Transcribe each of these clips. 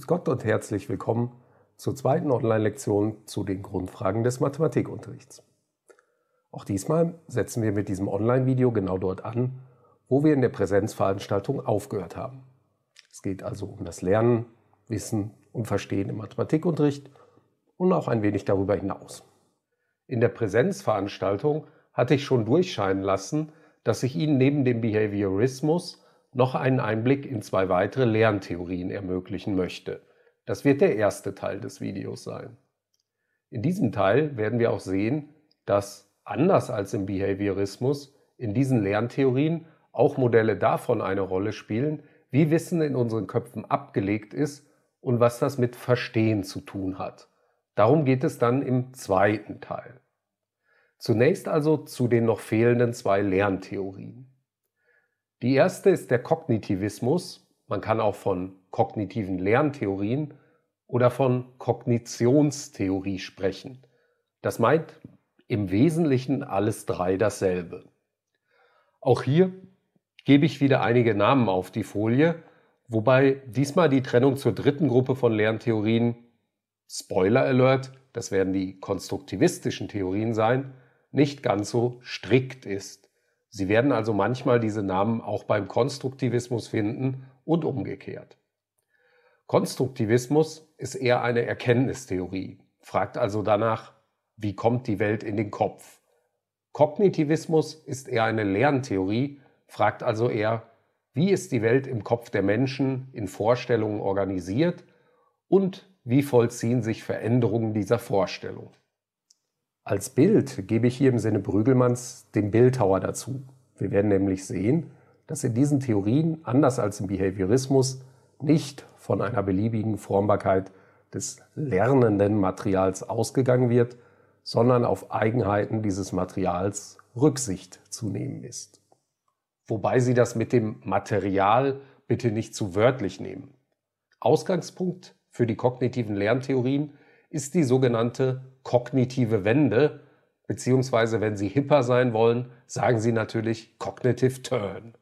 Grüß Gott und herzlich willkommen zur zweiten Online-Lektion zu den Grundfragen des Mathematikunterrichts. Auch diesmal setzen wir mit diesem Online-Video genau dort an, wo wir in der Präsenzveranstaltung aufgehört haben. Es geht also um das Lernen, Wissen und Verstehen im Mathematikunterricht und auch ein wenig darüber hinaus. In der Präsenzveranstaltung hatte ich schon durchscheinen lassen, dass ich Ihnen neben dem Behaviorismus noch einen Einblick in zwei weitere Lerntheorien ermöglichen möchte. Das wird der erste Teil des Videos sein. In diesem Teil werden wir auch sehen, dass anders als im Behaviorismus in diesen Lerntheorien auch Modelle davon eine Rolle spielen, wie Wissen in unseren Köpfen abgelegt ist und was das mit Verstehen zu tun hat. Darum geht es dann im zweiten Teil. Zunächst also zu den noch fehlenden zwei Lerntheorien. Die erste ist der Kognitivismus. Man kann auch von kognitiven Lerntheorien oder von Kognitionstheorie sprechen. Das meint im Wesentlichen alles drei dasselbe. Auch hier gebe ich wieder einige Namen auf die Folie, wobei diesmal die Trennung zur dritten Gruppe von Lerntheorien, Spoiler Alert, das werden die konstruktivistischen Theorien sein, nicht ganz so strikt ist. Sie werden also manchmal diese Namen auch beim Konstruktivismus finden und umgekehrt. Konstruktivismus ist eher eine Erkenntnistheorie, fragt also danach, wie kommt die Welt in den Kopf? Kognitivismus ist eher eine Lerntheorie, fragt also eher, wie ist die Welt im Kopf der Menschen in Vorstellungen organisiert und wie vollziehen sich Veränderungen dieser Vorstellung? Als Bild gebe ich hier im Sinne Brügelmanns den Bildhauer dazu. Wir werden nämlich sehen, dass in diesen Theorien, anders als im Behaviorismus, nicht von einer beliebigen Formbarkeit des lernenden Materials ausgegangen wird, sondern auf Eigenheiten dieses Materials Rücksicht zu nehmen ist. Wobei Sie das mit dem Material bitte nicht zu wörtlich nehmen. Ausgangspunkt für die kognitiven Lerntheorien ist die sogenannte kognitive Wende, beziehungsweise wenn Sie hipper sein wollen, sagen Sie natürlich Cognitive Turn.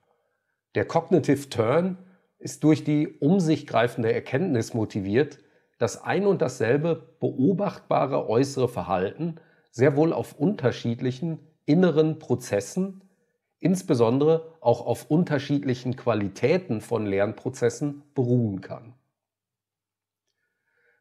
Der Cognitive Turn ist durch die um sich greifende Erkenntnis motiviert, dass ein und dasselbe beobachtbare äußere Verhalten sehr wohl auf unterschiedlichen inneren Prozessen, insbesondere auch auf unterschiedlichen Qualitäten von Lernprozessen beruhen kann.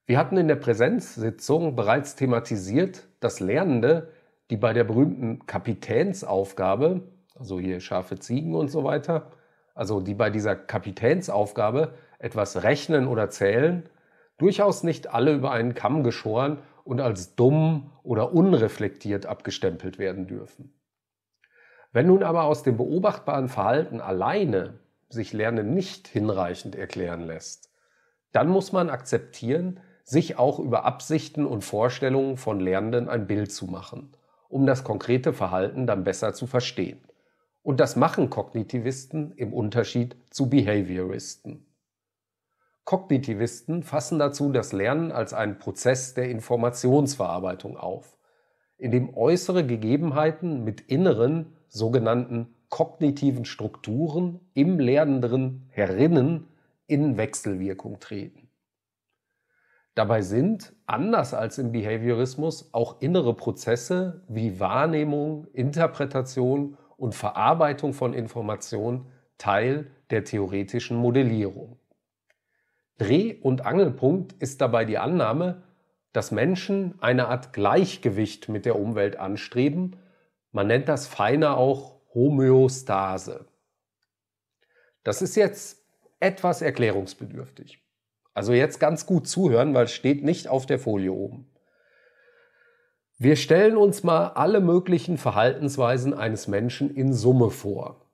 Wir hatten in der Präsenzsitzung bereits thematisiert, dass Lernende, die bei der berühmten Kapitänsaufgabe, also hier scharfe Ziegen und so weiter, also die bei dieser Kapitänsaufgabe etwas rechnen oder zählen, durchaus nicht alle über einen Kamm geschoren und als dumm oder unreflektiert abgestempelt werden dürfen. Wenn nun aber aus dem beobachtbaren Verhalten alleine sich Lernen nicht hinreichend erklären lässt, dann muss man akzeptieren, sich auch über Absichten und Vorstellungen von Lernenden ein Bild zu machen, um das konkrete Verhalten dann besser zu verstehen. Und das machen Kognitivisten im Unterschied zu Behavioristen. Kognitivisten fassen dazu das Lernen als einen Prozess der Informationsverarbeitung auf, in dem äußere Gegebenheiten mit inneren, sogenannten kognitiven Strukturen im Lernenden herinnen in Wechselwirkung treten. Dabei sind, anders als im Behaviorismus, auch innere Prozesse wie Wahrnehmung, Interpretation und Verarbeitung von Informationen Teil der theoretischen Modellierung. Dreh- und Angelpunkt ist dabei die Annahme, dass Menschen eine Art Gleichgewicht mit der Umwelt anstreben. Man nennt das feiner auch Homöostase. Das ist jetzt etwas erklärungsbedürftig. Also jetzt ganz gut zuhören, weil es steht nicht auf der Folie oben. Wir stellen uns mal alle möglichen Verhaltensweisen eines Menschen in Summe vor.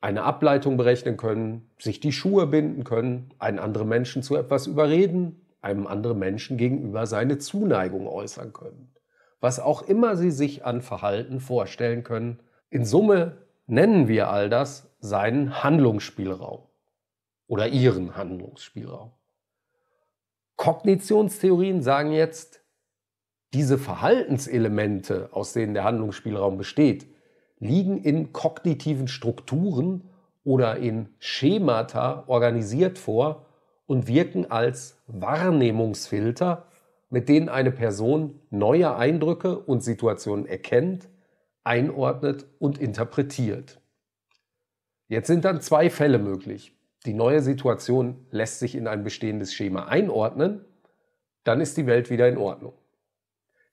Eine Ableitung berechnen können, sich die Schuhe binden können, einen anderen Menschen zu etwas überreden, einem anderen Menschen gegenüber seine Zuneigung äußern können. Was auch immer Sie sich an Verhalten vorstellen können, in Summe nennen wir all das seinen Handlungsspielraum oder Ihren Handlungsspielraum. Kognitionstheorien sagen jetzt, diese Verhaltenselemente, aus denen der Handlungsspielraum besteht, liegen in kognitiven Strukturen oder in Schemata organisiert vor und wirken als Wahrnehmungsfilter, mit denen eine Person neue Eindrücke und Situationen erkennt, einordnet und interpretiert. Jetzt sind dann zwei Fälle möglich die neue Situation lässt sich in ein bestehendes Schema einordnen, dann ist die Welt wieder in Ordnung.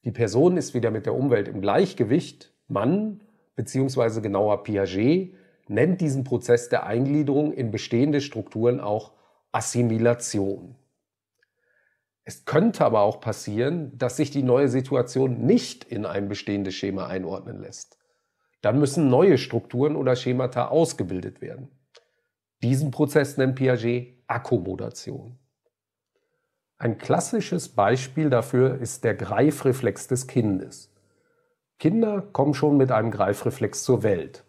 Die Person ist wieder mit der Umwelt im Gleichgewicht. Mann beziehungsweise genauer Piaget nennt diesen Prozess der Eingliederung in bestehende Strukturen auch Assimilation. Es könnte aber auch passieren, dass sich die neue Situation nicht in ein bestehendes Schema einordnen lässt. Dann müssen neue Strukturen oder Schemata ausgebildet werden. Diesen Prozess nennt Piaget Akkommodation. Ein klassisches Beispiel dafür ist der Greifreflex des Kindes. Kinder kommen schon mit einem Greifreflex zur Welt.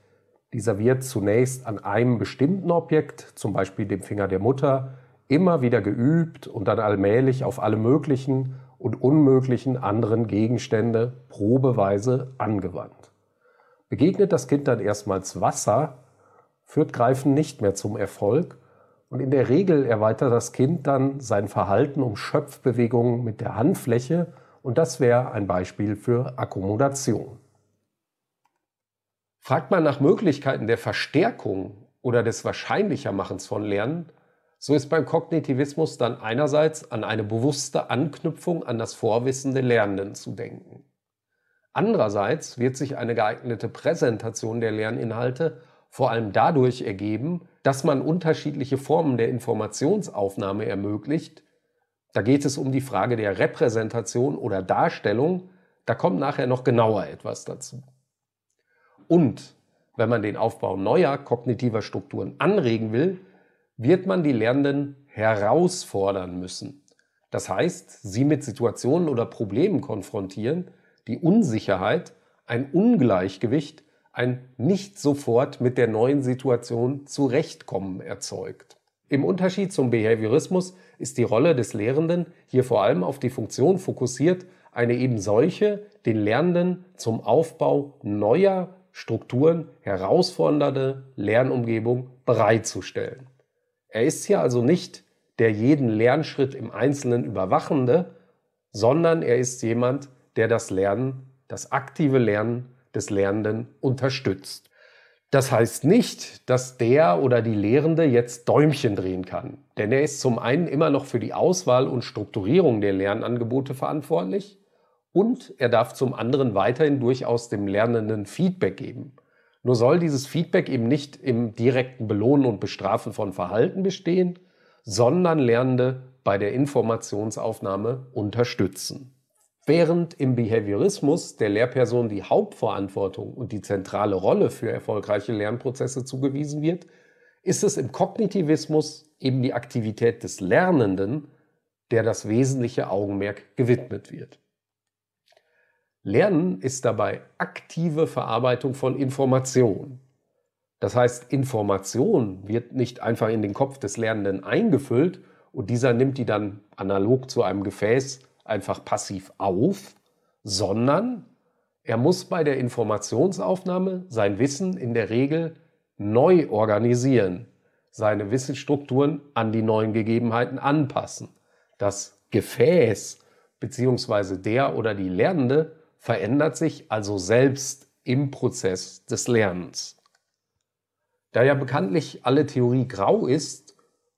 Dieser wird zunächst an einem bestimmten Objekt, zum Beispiel dem Finger der Mutter, immer wieder geübt und dann allmählich auf alle möglichen und unmöglichen anderen Gegenstände probeweise angewandt. Begegnet das Kind dann erstmals Wasser, führt Greifen nicht mehr zum Erfolg und in der Regel erweitert das Kind dann sein Verhalten um Schöpfbewegungen mit der Handfläche und das wäre ein Beispiel für Akkommodation. Fragt man nach Möglichkeiten der Verstärkung oder des Wahrscheinlichermachens von Lernen, so ist beim Kognitivismus dann einerseits an eine bewusste Anknüpfung an das Vorwissen der Lernenden zu denken. Andererseits wird sich eine geeignete Präsentation der Lerninhalte vor allem dadurch ergeben, dass man unterschiedliche Formen der Informationsaufnahme ermöglicht. Da geht es um die Frage der Repräsentation oder Darstellung. Da kommt nachher noch genauer etwas dazu. Und wenn man den Aufbau neuer kognitiver Strukturen anregen will, wird man die Lernenden herausfordern müssen. Das heißt, sie mit Situationen oder Problemen konfrontieren, die Unsicherheit, ein Ungleichgewicht ein nicht sofort mit der neuen Situation zurechtkommen erzeugt. Im Unterschied zum Behaviorismus ist die Rolle des Lehrenden hier vor allem auf die Funktion fokussiert, eine eben solche, den Lernenden zum Aufbau neuer Strukturen herausfordernde Lernumgebung bereitzustellen. Er ist hier also nicht der jeden Lernschritt im Einzelnen überwachende, sondern er ist jemand, der das Lernen, das aktive Lernen des Lernenden unterstützt. Das heißt nicht, dass der oder die Lehrende jetzt Däumchen drehen kann, denn er ist zum einen immer noch für die Auswahl und Strukturierung der Lernangebote verantwortlich und er darf zum anderen weiterhin durchaus dem Lernenden Feedback geben. Nur soll dieses Feedback eben nicht im direkten Belohnen und Bestrafen von Verhalten bestehen, sondern Lernende bei der Informationsaufnahme unterstützen. Während im Behaviorismus der Lehrperson die Hauptverantwortung und die zentrale Rolle für erfolgreiche Lernprozesse zugewiesen wird, ist es im Kognitivismus eben die Aktivität des Lernenden, der das wesentliche Augenmerk gewidmet wird. Lernen ist dabei aktive Verarbeitung von Informationen. Das heißt, Information wird nicht einfach in den Kopf des Lernenden eingefüllt und dieser nimmt die dann analog zu einem Gefäß einfach passiv auf, sondern er muss bei der Informationsaufnahme sein Wissen in der Regel neu organisieren, seine Wissensstrukturen an die neuen Gegebenheiten anpassen. Das Gefäß bzw. der oder die Lernende verändert sich also selbst im Prozess des Lernens. Da ja bekanntlich alle Theorie grau ist,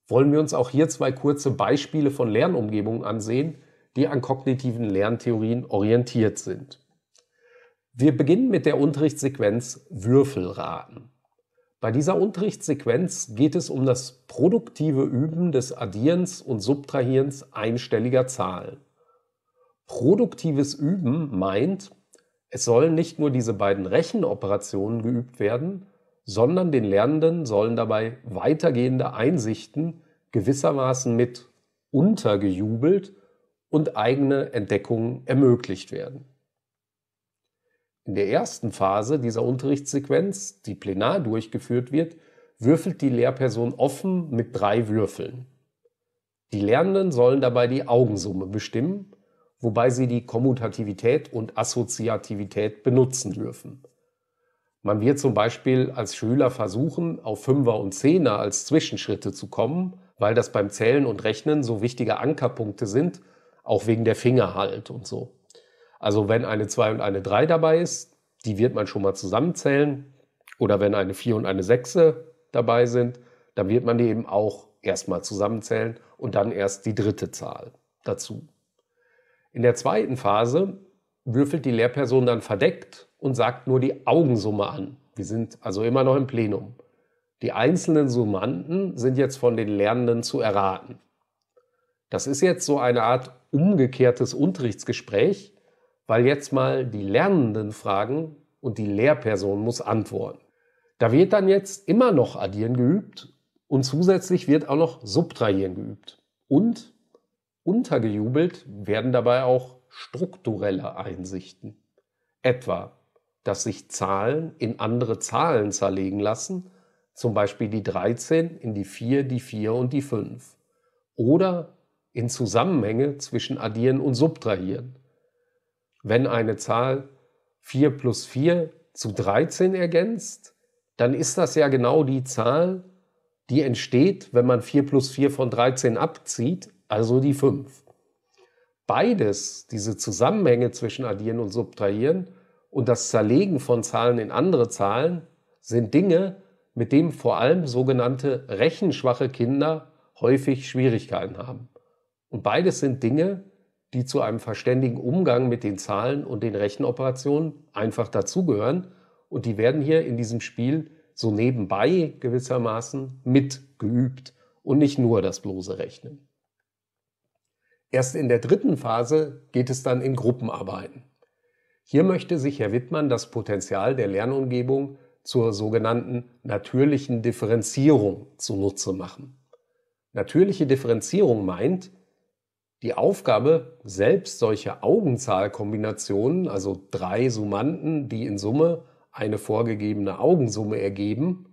wollen wir uns auch hier zwei kurze Beispiele von Lernumgebungen ansehen, die an kognitiven Lerntheorien orientiert sind. Wir beginnen mit der Unterrichtssequenz Würfelraten. Bei dieser Unterrichtssequenz geht es um das produktive Üben des Addierens und Subtrahierens einstelliger Zahlen. Produktives Üben meint, es sollen nicht nur diese beiden Rechenoperationen geübt werden, sondern den Lernenden sollen dabei weitergehende Einsichten gewissermaßen mit untergejubelt und eigene Entdeckungen ermöglicht werden. In der ersten Phase dieser Unterrichtssequenz, die plenar durchgeführt wird, würfelt die Lehrperson offen mit drei Würfeln. Die Lernenden sollen dabei die Augensumme bestimmen, wobei sie die Kommutativität und Assoziativität benutzen dürfen. Man wird zum Beispiel als Schüler versuchen, auf Fünfer und Zehner als Zwischenschritte zu kommen, weil das beim Zählen und Rechnen so wichtige Ankerpunkte sind auch wegen der Finger halt und so. Also wenn eine 2 und eine 3 dabei ist, die wird man schon mal zusammenzählen. Oder wenn eine 4 und eine 6 dabei sind, dann wird man die eben auch erstmal zusammenzählen und dann erst die dritte Zahl dazu. In der zweiten Phase würfelt die Lehrperson dann verdeckt und sagt nur die Augensumme an. Wir sind also immer noch im Plenum. Die einzelnen Summanden sind jetzt von den Lernenden zu erraten. Das ist jetzt so eine Art umgekehrtes Unterrichtsgespräch, weil jetzt mal die Lernenden fragen und die Lehrperson muss antworten. Da wird dann jetzt immer noch Addieren geübt und zusätzlich wird auch noch Subtrahieren geübt. Und untergejubelt werden dabei auch strukturelle Einsichten. Etwa, dass sich Zahlen in andere Zahlen zerlegen lassen, zum Beispiel die 13 in die 4, die 4 und die 5. Oder in Zusammenhänge zwischen Addieren und Subtrahieren. Wenn eine Zahl 4 plus 4 zu 13 ergänzt, dann ist das ja genau die Zahl, die entsteht, wenn man 4 plus 4 von 13 abzieht, also die 5. Beides, diese Zusammenhänge zwischen Addieren und Subtrahieren und das Zerlegen von Zahlen in andere Zahlen, sind Dinge, mit denen vor allem sogenannte rechenschwache Kinder häufig Schwierigkeiten haben. Und beides sind Dinge, die zu einem verständigen Umgang mit den Zahlen und den Rechenoperationen einfach dazugehören. Und die werden hier in diesem Spiel so nebenbei gewissermaßen mitgeübt und nicht nur das bloße Rechnen. Erst in der dritten Phase geht es dann in Gruppenarbeiten. Hier möchte sich Herr Wittmann das Potenzial der Lernumgebung zur sogenannten natürlichen Differenzierung zunutze machen. Natürliche Differenzierung meint, die Aufgabe, selbst solche Augenzahlkombinationen, also drei Summanden, die in Summe eine vorgegebene Augensumme ergeben,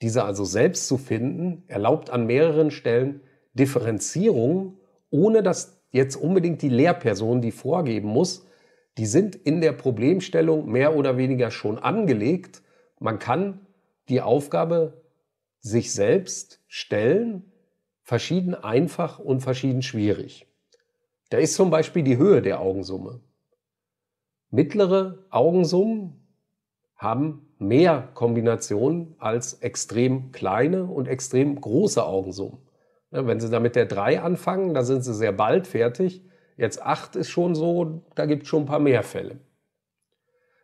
diese also selbst zu finden, erlaubt an mehreren Stellen Differenzierungen, ohne dass jetzt unbedingt die Lehrperson die vorgeben muss. Die sind in der Problemstellung mehr oder weniger schon angelegt. Man kann die Aufgabe sich selbst stellen, verschieden einfach und verschieden schwierig. Da ist zum Beispiel die Höhe der Augensumme. Mittlere Augensummen haben mehr Kombinationen als extrem kleine und extrem große Augensummen. Wenn Sie da mit der 3 anfangen, da sind Sie sehr bald fertig. Jetzt 8 ist schon so, da gibt es schon ein paar mehr Fälle.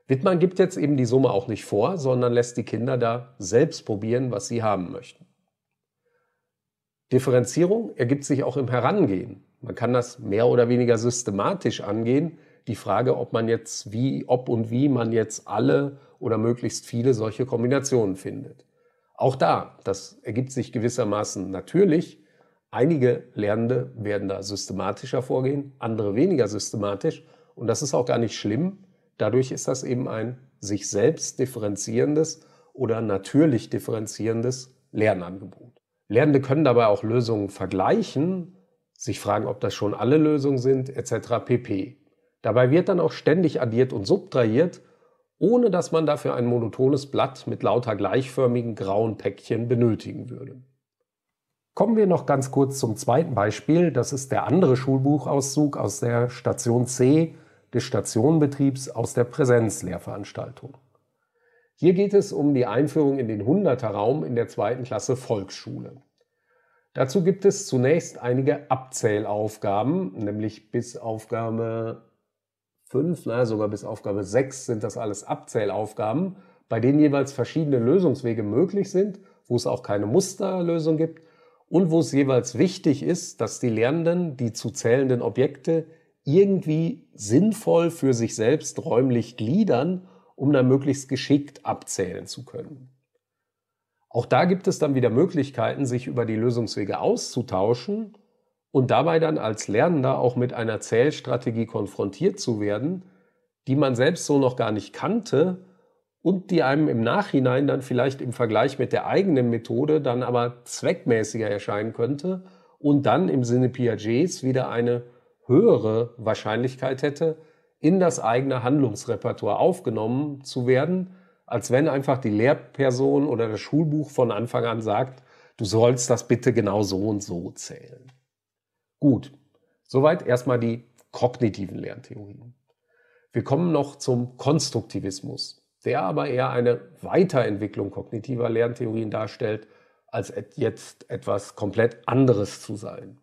Wittmann gibt jetzt eben die Summe auch nicht vor, sondern lässt die Kinder da selbst probieren, was sie haben möchten. Differenzierung ergibt sich auch im Herangehen. Man kann das mehr oder weniger systematisch angehen. Die Frage, ob man jetzt wie, ob und wie man jetzt alle oder möglichst viele solche Kombinationen findet. Auch da, das ergibt sich gewissermaßen natürlich. Einige Lernende werden da systematischer vorgehen, andere weniger systematisch. Und das ist auch gar nicht schlimm. Dadurch ist das eben ein sich selbst differenzierendes oder natürlich differenzierendes Lernangebot. Lernende können dabei auch Lösungen vergleichen sich fragen, ob das schon alle Lösungen sind, etc. pp. Dabei wird dann auch ständig addiert und subtrahiert, ohne dass man dafür ein monotones Blatt mit lauter gleichförmigen grauen Päckchen benötigen würde. Kommen wir noch ganz kurz zum zweiten Beispiel. Das ist der andere Schulbuchauszug aus der Station C des Stationenbetriebs aus der Präsenzlehrveranstaltung. Hier geht es um die Einführung in den 100er Raum in der zweiten Klasse Volksschule. Dazu gibt es zunächst einige Abzählaufgaben, nämlich bis Aufgabe 5, na, sogar bis Aufgabe 6 sind das alles Abzählaufgaben, bei denen jeweils verschiedene Lösungswege möglich sind, wo es auch keine Musterlösung gibt und wo es jeweils wichtig ist, dass die Lernenden die zu zählenden Objekte irgendwie sinnvoll für sich selbst räumlich gliedern, um dann möglichst geschickt abzählen zu können. Auch da gibt es dann wieder Möglichkeiten, sich über die Lösungswege auszutauschen und dabei dann als Lernender auch mit einer Zählstrategie konfrontiert zu werden, die man selbst so noch gar nicht kannte und die einem im Nachhinein dann vielleicht im Vergleich mit der eigenen Methode dann aber zweckmäßiger erscheinen könnte und dann im Sinne Piagets wieder eine höhere Wahrscheinlichkeit hätte, in das eigene Handlungsrepertoire aufgenommen zu werden als wenn einfach die Lehrperson oder das Schulbuch von Anfang an sagt, du sollst das bitte genau so und so zählen. Gut, soweit erstmal die kognitiven Lerntheorien. Wir kommen noch zum Konstruktivismus, der aber eher eine Weiterentwicklung kognitiver Lerntheorien darstellt, als jetzt etwas komplett anderes zu sein.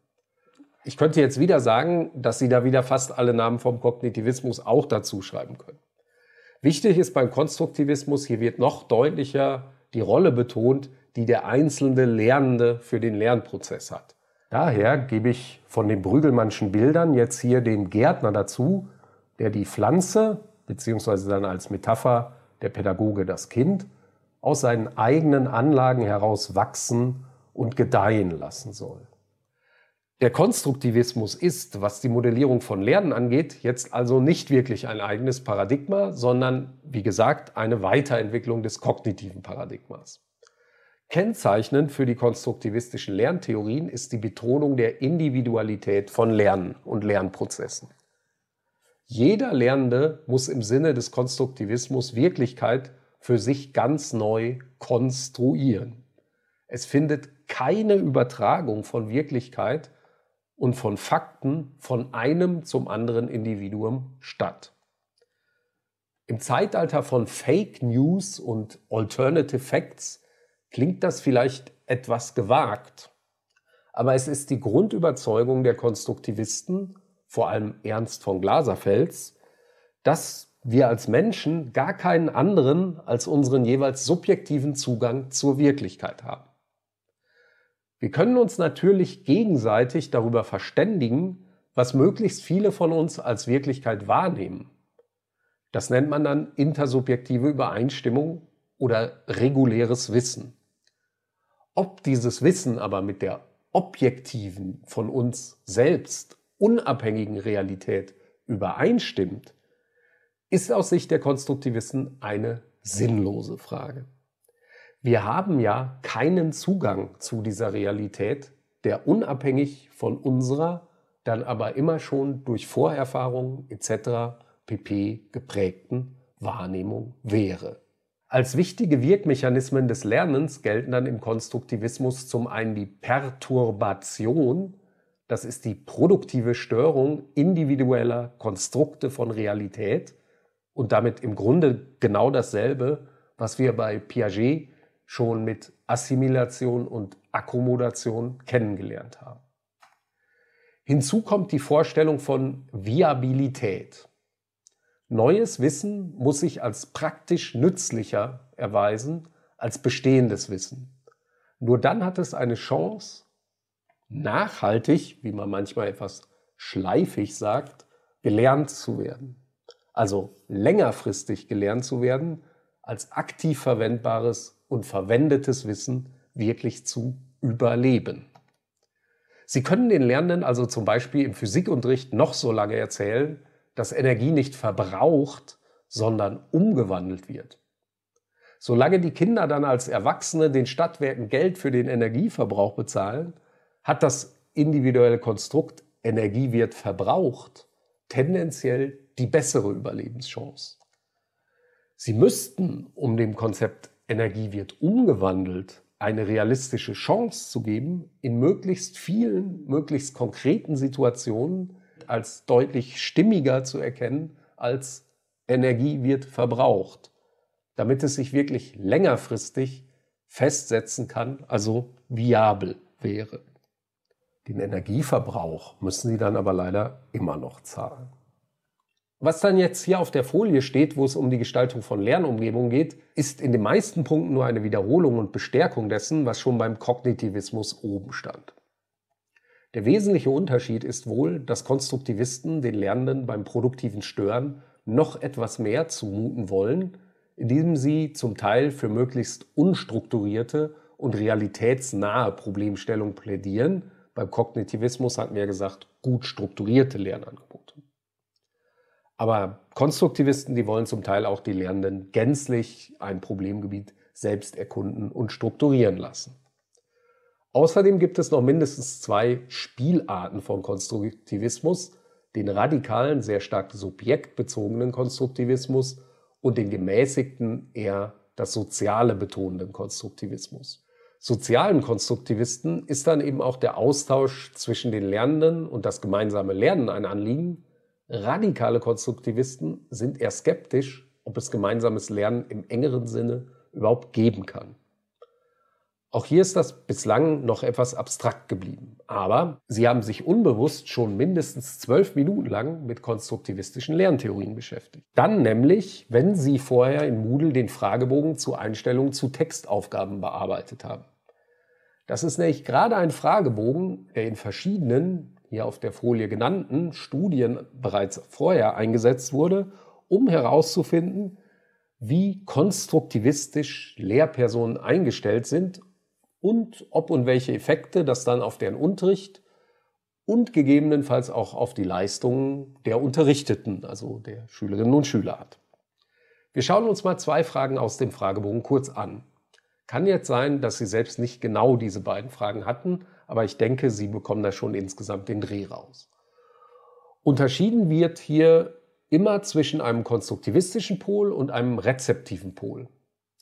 Ich könnte jetzt wieder sagen, dass Sie da wieder fast alle Namen vom Kognitivismus auch dazu schreiben können. Wichtig ist beim Konstruktivismus, hier wird noch deutlicher die Rolle betont, die der einzelne Lernende für den Lernprozess hat. Daher gebe ich von den Brügelmannschen Bildern jetzt hier den Gärtner dazu, der die Pflanze, beziehungsweise dann als Metapher der Pädagoge das Kind, aus seinen eigenen Anlagen heraus wachsen und gedeihen lassen soll. Der Konstruktivismus ist, was die Modellierung von Lernen angeht, jetzt also nicht wirklich ein eigenes Paradigma, sondern, wie gesagt, eine Weiterentwicklung des kognitiven Paradigmas. Kennzeichnend für die konstruktivistischen Lerntheorien ist die Betonung der Individualität von Lernen und Lernprozessen. Jeder Lernende muss im Sinne des Konstruktivismus Wirklichkeit für sich ganz neu konstruieren. Es findet keine Übertragung von Wirklichkeit und von Fakten von einem zum anderen Individuum statt. Im Zeitalter von Fake News und Alternative Facts klingt das vielleicht etwas gewagt, aber es ist die Grundüberzeugung der Konstruktivisten, vor allem Ernst von Glaserfels, dass wir als Menschen gar keinen anderen als unseren jeweils subjektiven Zugang zur Wirklichkeit haben. Wir können uns natürlich gegenseitig darüber verständigen, was möglichst viele von uns als Wirklichkeit wahrnehmen. Das nennt man dann intersubjektive Übereinstimmung oder reguläres Wissen. Ob dieses Wissen aber mit der objektiven, von uns selbst unabhängigen Realität übereinstimmt, ist aus Sicht der Konstruktivisten eine sinnlose Frage wir haben ja keinen Zugang zu dieser Realität, der unabhängig von unserer, dann aber immer schon durch Vorerfahrungen etc. pp. geprägten Wahrnehmung wäre. Als wichtige Wirkmechanismen des Lernens gelten dann im Konstruktivismus zum einen die Perturbation, das ist die produktive Störung individueller Konstrukte von Realität und damit im Grunde genau dasselbe, was wir bei Piaget schon mit Assimilation und Akkommodation kennengelernt haben. Hinzu kommt die Vorstellung von Viabilität. Neues Wissen muss sich als praktisch nützlicher erweisen als bestehendes Wissen. Nur dann hat es eine Chance, nachhaltig, wie man manchmal etwas schleifig sagt, gelernt zu werden. Also längerfristig gelernt zu werden als aktiv verwendbares und verwendetes Wissen wirklich zu überleben. Sie können den Lernenden also zum Beispiel im Physikunterricht noch so lange erzählen, dass Energie nicht verbraucht, sondern umgewandelt wird. Solange die Kinder dann als Erwachsene den Stadtwerken Geld für den Energieverbrauch bezahlen, hat das individuelle Konstrukt Energie wird verbraucht tendenziell die bessere Überlebenschance. Sie müssten, um dem Konzept Energie wird umgewandelt, eine realistische Chance zu geben, in möglichst vielen, möglichst konkreten Situationen als deutlich stimmiger zu erkennen, als Energie wird verbraucht, damit es sich wirklich längerfristig festsetzen kann, also viabel wäre. Den Energieverbrauch müssen Sie dann aber leider immer noch zahlen. Was dann jetzt hier auf der Folie steht, wo es um die Gestaltung von Lernumgebungen geht, ist in den meisten Punkten nur eine Wiederholung und Bestärkung dessen, was schon beim Kognitivismus oben stand. Der wesentliche Unterschied ist wohl, dass Konstruktivisten den Lernenden beim produktiven Stören noch etwas mehr zumuten wollen, indem sie zum Teil für möglichst unstrukturierte und realitätsnahe Problemstellung plädieren. Beim Kognitivismus hatten wir gesagt, gut strukturierte Lernangebote. Aber Konstruktivisten, die wollen zum Teil auch die Lernenden gänzlich ein Problemgebiet selbst erkunden und strukturieren lassen. Außerdem gibt es noch mindestens zwei Spielarten von Konstruktivismus, den radikalen, sehr stark subjektbezogenen Konstruktivismus und den gemäßigten, eher das Soziale betonenden Konstruktivismus. Sozialen Konstruktivisten ist dann eben auch der Austausch zwischen den Lernenden und das gemeinsame Lernen ein Anliegen, Radikale Konstruktivisten sind eher skeptisch, ob es gemeinsames Lernen im engeren Sinne überhaupt geben kann. Auch hier ist das bislang noch etwas abstrakt geblieben. Aber sie haben sich unbewusst schon mindestens zwölf Minuten lang mit konstruktivistischen Lerntheorien beschäftigt. Dann nämlich, wenn sie vorher in Moodle den Fragebogen zur Einstellung zu Textaufgaben bearbeitet haben. Das ist nämlich gerade ein Fragebogen, der in verschiedenen hier auf der Folie genannten Studien bereits vorher eingesetzt wurde, um herauszufinden, wie konstruktivistisch Lehrpersonen eingestellt sind und ob und welche Effekte das dann auf deren Unterricht und gegebenenfalls auch auf die Leistungen der Unterrichteten, also der Schülerinnen und Schüler hat. Wir schauen uns mal zwei Fragen aus dem Fragebogen kurz an. Kann jetzt sein, dass Sie selbst nicht genau diese beiden Fragen hatten, aber ich denke, Sie bekommen da schon insgesamt den Dreh raus. Unterschieden wird hier immer zwischen einem konstruktivistischen Pol und einem rezeptiven Pol.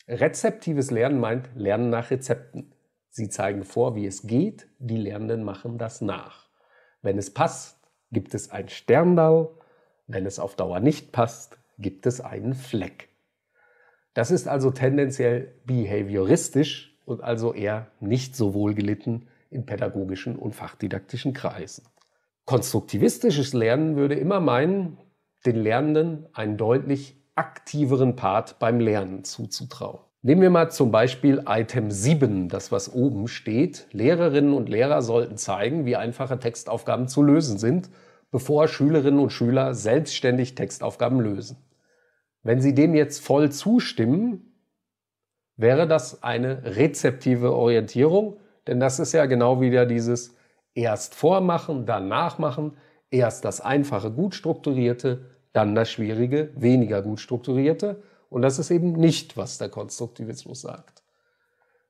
Rezeptives Lernen meint Lernen nach Rezepten. Sie zeigen vor, wie es geht, die Lernenden machen das nach. Wenn es passt, gibt es ein Sterndau, wenn es auf Dauer nicht passt, gibt es einen Fleck. Das ist also tendenziell behavioristisch und also eher nicht so wohl gelitten in pädagogischen und fachdidaktischen Kreisen. Konstruktivistisches Lernen würde immer meinen, den Lernenden einen deutlich aktiveren Part beim Lernen zuzutrauen. Nehmen wir mal zum Beispiel Item 7, das was oben steht. Lehrerinnen und Lehrer sollten zeigen, wie einfache Textaufgaben zu lösen sind, bevor Schülerinnen und Schüler selbstständig Textaufgaben lösen. Wenn Sie dem jetzt voll zustimmen, wäre das eine rezeptive Orientierung denn das ist ja genau wieder dieses erst vormachen, dann nachmachen, erst das einfache gut strukturierte, dann das schwierige weniger gut strukturierte. Und das ist eben nicht, was der Konstruktivismus sagt.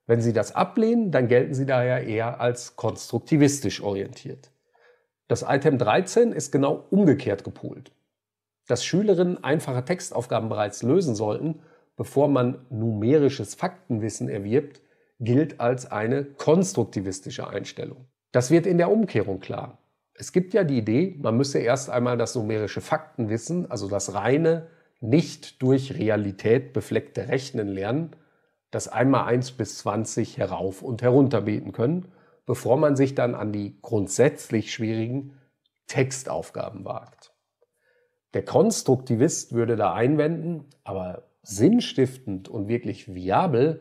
Wenn Sie das ablehnen, dann gelten Sie daher eher als konstruktivistisch orientiert. Das Item 13 ist genau umgekehrt gepolt. Dass Schülerinnen einfache Textaufgaben bereits lösen sollten, bevor man numerisches Faktenwissen erwirbt, gilt als eine konstruktivistische Einstellung. Das wird in der Umkehrung klar. Es gibt ja die Idee, man müsse erst einmal das numerische Faktenwissen, also das reine, nicht durch Realität befleckte Rechnen lernen, das einmal 1 bis 20 herauf und herunter beten können, bevor man sich dann an die grundsätzlich schwierigen Textaufgaben wagt. Der Konstruktivist würde da einwenden, aber sinnstiftend und wirklich viabel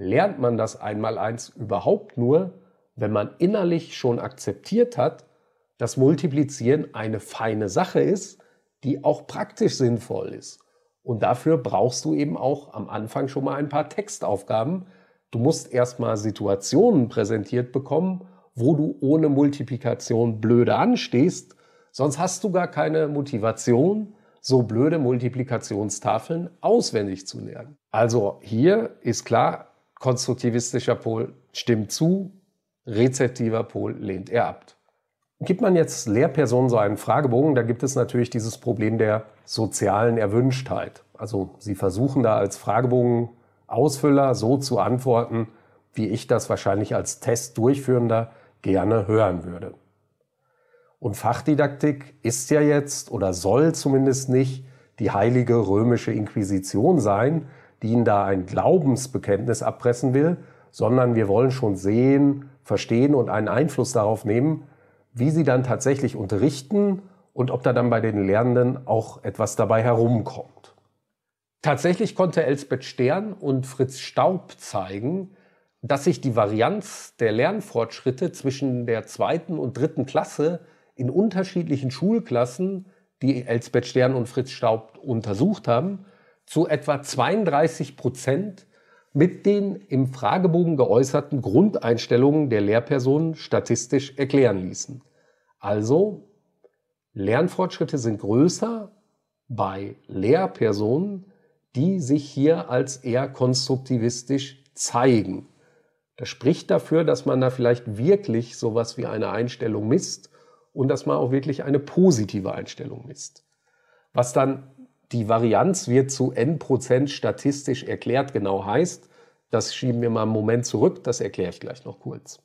lernt man das einmal eins überhaupt nur, wenn man innerlich schon akzeptiert hat, dass Multiplizieren eine feine Sache ist, die auch praktisch sinnvoll ist. Und dafür brauchst du eben auch am Anfang schon mal ein paar Textaufgaben. Du musst erstmal Situationen präsentiert bekommen, wo du ohne Multiplikation blöde anstehst, sonst hast du gar keine Motivation, so blöde Multiplikationstafeln auswendig zu lernen. Also hier ist klar, konstruktivistischer Pol stimmt zu, rezeptiver Pol lehnt er ab. Gibt man jetzt Lehrpersonen so einen Fragebogen, da gibt es natürlich dieses Problem der sozialen Erwünschtheit. Also sie versuchen da als Fragebogenausfüller so zu antworten, wie ich das wahrscheinlich als Testdurchführender gerne hören würde. Und Fachdidaktik ist ja jetzt oder soll zumindest nicht die heilige römische Inquisition sein, die ihnen da ein Glaubensbekenntnis abpressen will, sondern wir wollen schon sehen, verstehen und einen Einfluss darauf nehmen, wie sie dann tatsächlich unterrichten und ob da dann bei den Lernenden auch etwas dabei herumkommt. Tatsächlich konnte Elsbeth Stern und Fritz Staub zeigen, dass sich die Varianz der Lernfortschritte zwischen der zweiten und dritten Klasse in unterschiedlichen Schulklassen, die Elsbeth Stern und Fritz Staub untersucht haben, zu etwa 32 Prozent mit den im Fragebogen geäußerten Grundeinstellungen der Lehrpersonen statistisch erklären ließen. Also, Lernfortschritte sind größer bei Lehrpersonen, die sich hier als eher konstruktivistisch zeigen. Das spricht dafür, dass man da vielleicht wirklich sowas wie eine Einstellung misst und dass man auch wirklich eine positive Einstellung misst. Was dann die Varianz wird zu n Prozent statistisch erklärt genau heißt. Das schieben wir mal einen Moment zurück, das erkläre ich gleich noch kurz.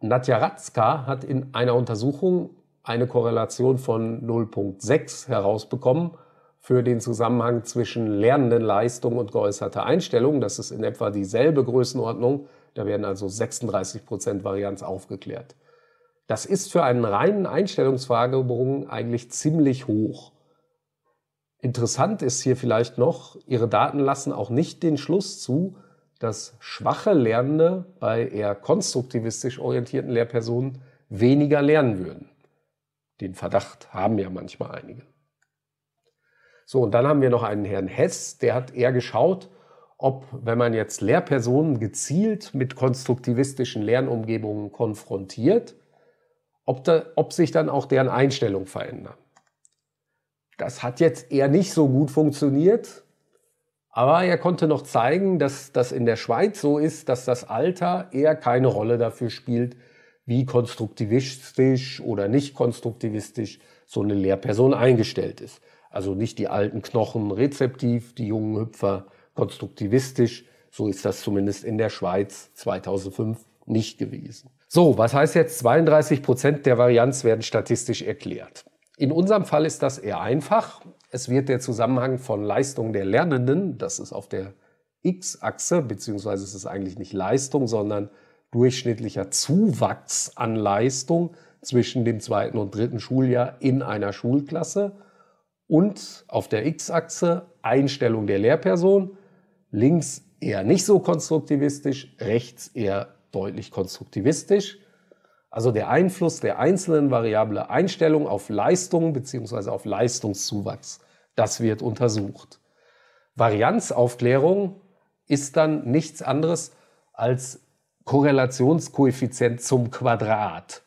Nadja Ratzka hat in einer Untersuchung eine Korrelation von 0,6 herausbekommen für den Zusammenhang zwischen lernenden Lernendenleistung und geäußerter Einstellung. Das ist in etwa dieselbe Größenordnung. Da werden also 36% Prozent Varianz aufgeklärt. Das ist für einen reinen Einstellungsfragebogen eigentlich ziemlich hoch. Interessant ist hier vielleicht noch, Ihre Daten lassen auch nicht den Schluss zu, dass schwache Lernende bei eher konstruktivistisch orientierten Lehrpersonen weniger lernen würden. Den Verdacht haben ja manchmal einige. So, und dann haben wir noch einen Herrn Hess, der hat eher geschaut, ob, wenn man jetzt Lehrpersonen gezielt mit konstruktivistischen Lernumgebungen konfrontiert, ob, da, ob sich dann auch deren Einstellung verändert. Das hat jetzt eher nicht so gut funktioniert, aber er konnte noch zeigen, dass das in der Schweiz so ist, dass das Alter eher keine Rolle dafür spielt, wie konstruktivistisch oder nicht konstruktivistisch so eine Lehrperson eingestellt ist. Also nicht die alten Knochen rezeptiv, die jungen Hüpfer konstruktivistisch. So ist das zumindest in der Schweiz 2005 nicht gewesen. So, was heißt jetzt 32 Prozent der Varianz werden statistisch erklärt? In unserem Fall ist das eher einfach. Es wird der Zusammenhang von Leistung der Lernenden, das ist auf der X-Achse, beziehungsweise es ist eigentlich nicht Leistung, sondern durchschnittlicher Zuwachs an Leistung zwischen dem zweiten und dritten Schuljahr in einer Schulklasse und auf der X-Achse Einstellung der Lehrperson, links eher nicht so konstruktivistisch, rechts eher deutlich konstruktivistisch also der Einfluss der einzelnen Variable Einstellung auf Leistung bzw. auf Leistungszuwachs. Das wird untersucht. Varianzaufklärung ist dann nichts anderes als Korrelationskoeffizient zum Quadrat.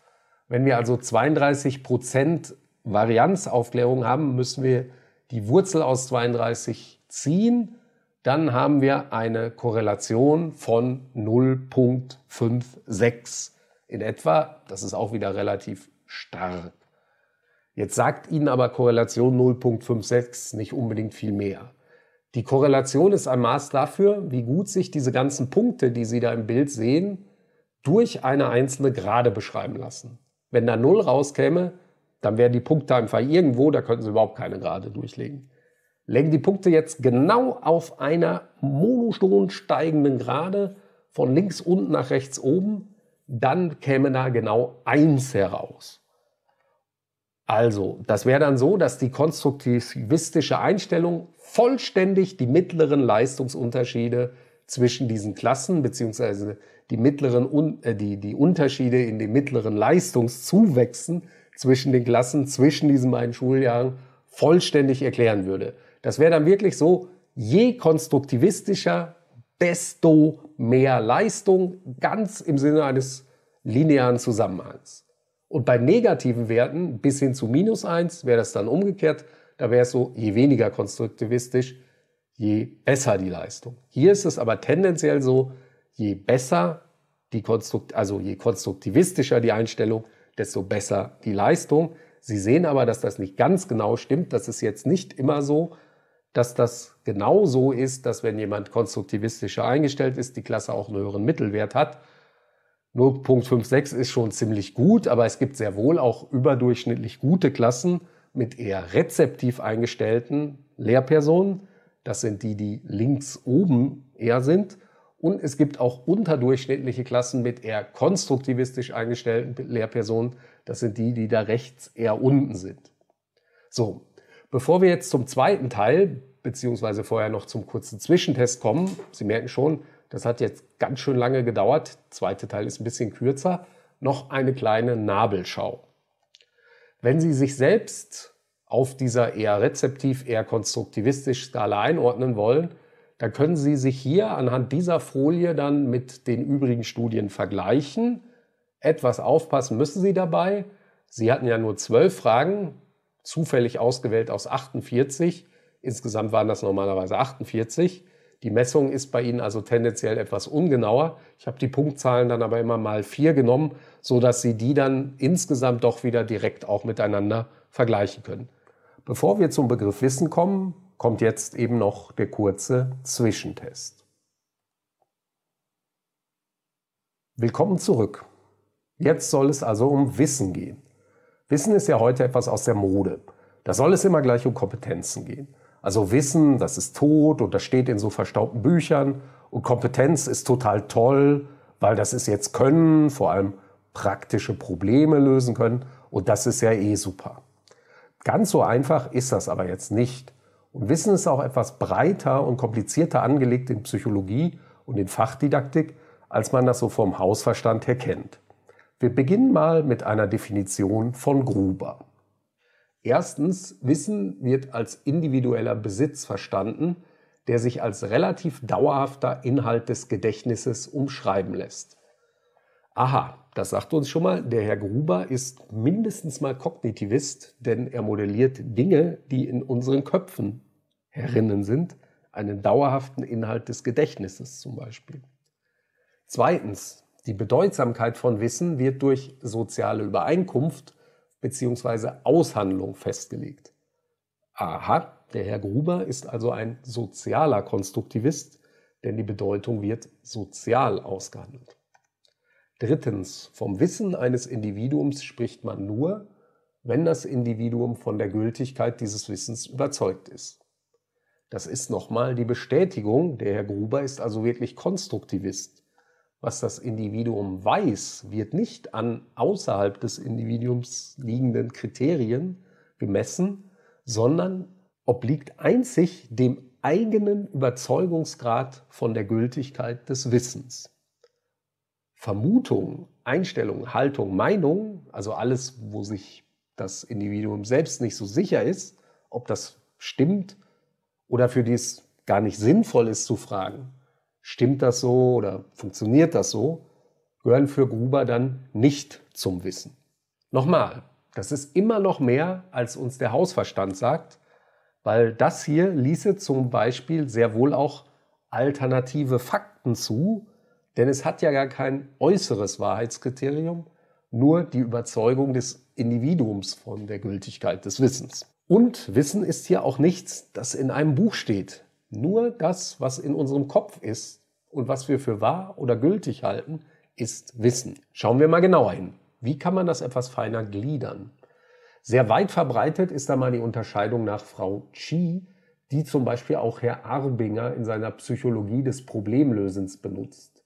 Wenn wir also 32% Varianzaufklärung haben, müssen wir die Wurzel aus 32 ziehen. Dann haben wir eine Korrelation von 0,56 in etwa. Das ist auch wieder relativ stark. Jetzt sagt Ihnen aber Korrelation 0.56 nicht unbedingt viel mehr. Die Korrelation ist ein Maß dafür, wie gut sich diese ganzen Punkte, die Sie da im Bild sehen, durch eine einzelne Gerade beschreiben lassen. Wenn da 0 rauskäme, dann wären die Punkte einfach irgendwo, da könnten Sie überhaupt keine Gerade durchlegen. Legen die Punkte jetzt genau auf einer monoton steigenden Gerade von links unten nach rechts oben, dann käme da genau eins heraus. Also, das wäre dann so, dass die konstruktivistische Einstellung vollständig die mittleren Leistungsunterschiede zwischen diesen Klassen beziehungsweise die äh, die, die Unterschiede in den mittleren Leistungszuwächsen zwischen den Klassen zwischen diesen beiden Schuljahren vollständig erklären würde. Das wäre dann wirklich so, je konstruktivistischer, desto mehr Leistung, ganz im Sinne eines linearen Zusammenhangs. Und bei negativen Werten bis hin zu minus 1 wäre das dann umgekehrt. Da wäre es so, je weniger konstruktivistisch, je besser die Leistung. Hier ist es aber tendenziell so, je besser die Konstrukt, also je konstruktivistischer die Einstellung, desto besser die Leistung. Sie sehen aber, dass das nicht ganz genau stimmt. Das ist jetzt nicht immer so, dass das genau so ist, dass wenn jemand konstruktivistischer eingestellt ist, die Klasse auch einen höheren Mittelwert hat. 0.56 ist schon ziemlich gut, aber es gibt sehr wohl auch überdurchschnittlich gute Klassen mit eher rezeptiv eingestellten Lehrpersonen. Das sind die, die links oben eher sind. Und es gibt auch unterdurchschnittliche Klassen mit eher konstruktivistisch eingestellten Lehrpersonen. Das sind die, die da rechts eher unten sind. So, Bevor wir jetzt zum zweiten Teil, beziehungsweise vorher noch zum kurzen Zwischentest kommen, Sie merken schon, das hat jetzt ganz schön lange gedauert. Der zweite Teil ist ein bisschen kürzer. Noch eine kleine Nabelschau. Wenn Sie sich selbst auf dieser eher rezeptiv, eher konstruktivistisch Skala einordnen wollen, dann können Sie sich hier anhand dieser Folie dann mit den übrigen Studien vergleichen. Etwas aufpassen müssen Sie dabei. Sie hatten ja nur zwölf Fragen zufällig ausgewählt aus 48. Insgesamt waren das normalerweise 48. Die Messung ist bei Ihnen also tendenziell etwas ungenauer. Ich habe die Punktzahlen dann aber immer mal vier genommen, sodass Sie die dann insgesamt doch wieder direkt auch miteinander vergleichen können. Bevor wir zum Begriff Wissen kommen, kommt jetzt eben noch der kurze Zwischentest. Willkommen zurück. Jetzt soll es also um Wissen gehen. Wissen ist ja heute etwas aus der Mode. Da soll es immer gleich um Kompetenzen gehen. Also Wissen, das ist tot und das steht in so verstaubten Büchern. Und Kompetenz ist total toll, weil das ist jetzt Können, vor allem praktische Probleme lösen können. Und das ist ja eh super. Ganz so einfach ist das aber jetzt nicht. Und Wissen ist auch etwas breiter und komplizierter angelegt in Psychologie und in Fachdidaktik, als man das so vom Hausverstand her kennt. Wir beginnen mal mit einer Definition von Gruber. Erstens, Wissen wird als individueller Besitz verstanden, der sich als relativ dauerhafter Inhalt des Gedächtnisses umschreiben lässt. Aha, das sagt uns schon mal, der Herr Gruber ist mindestens mal Kognitivist, denn er modelliert Dinge, die in unseren Köpfen herinnen sind, einen dauerhaften Inhalt des Gedächtnisses zum Beispiel. Zweitens, die Bedeutsamkeit von Wissen wird durch soziale Übereinkunft bzw. Aushandlung festgelegt. Aha, der Herr Gruber ist also ein sozialer Konstruktivist, denn die Bedeutung wird sozial ausgehandelt. Drittens, vom Wissen eines Individuums spricht man nur, wenn das Individuum von der Gültigkeit dieses Wissens überzeugt ist. Das ist nochmal die Bestätigung, der Herr Gruber ist also wirklich Konstruktivist was das Individuum weiß, wird nicht an außerhalb des Individuums liegenden Kriterien gemessen, sondern obliegt einzig dem eigenen Überzeugungsgrad von der Gültigkeit des Wissens. Vermutungen, Einstellungen, Haltung, Meinung, also alles, wo sich das Individuum selbst nicht so sicher ist, ob das stimmt oder für die gar nicht sinnvoll ist zu fragen, stimmt das so oder funktioniert das so, gehören für Gruber dann nicht zum Wissen. Nochmal, das ist immer noch mehr, als uns der Hausverstand sagt, weil das hier ließe zum Beispiel sehr wohl auch alternative Fakten zu, denn es hat ja gar kein äußeres Wahrheitskriterium, nur die Überzeugung des Individuums von der Gültigkeit des Wissens. Und Wissen ist hier auch nichts, das in einem Buch steht, nur das, was in unserem Kopf ist und was wir für wahr oder gültig halten, ist Wissen. Schauen wir mal genauer hin. Wie kann man das etwas feiner gliedern? Sehr weit verbreitet ist da mal die Unterscheidung nach Frau Chi, die zum Beispiel auch Herr Arbinger in seiner Psychologie des Problemlösens benutzt.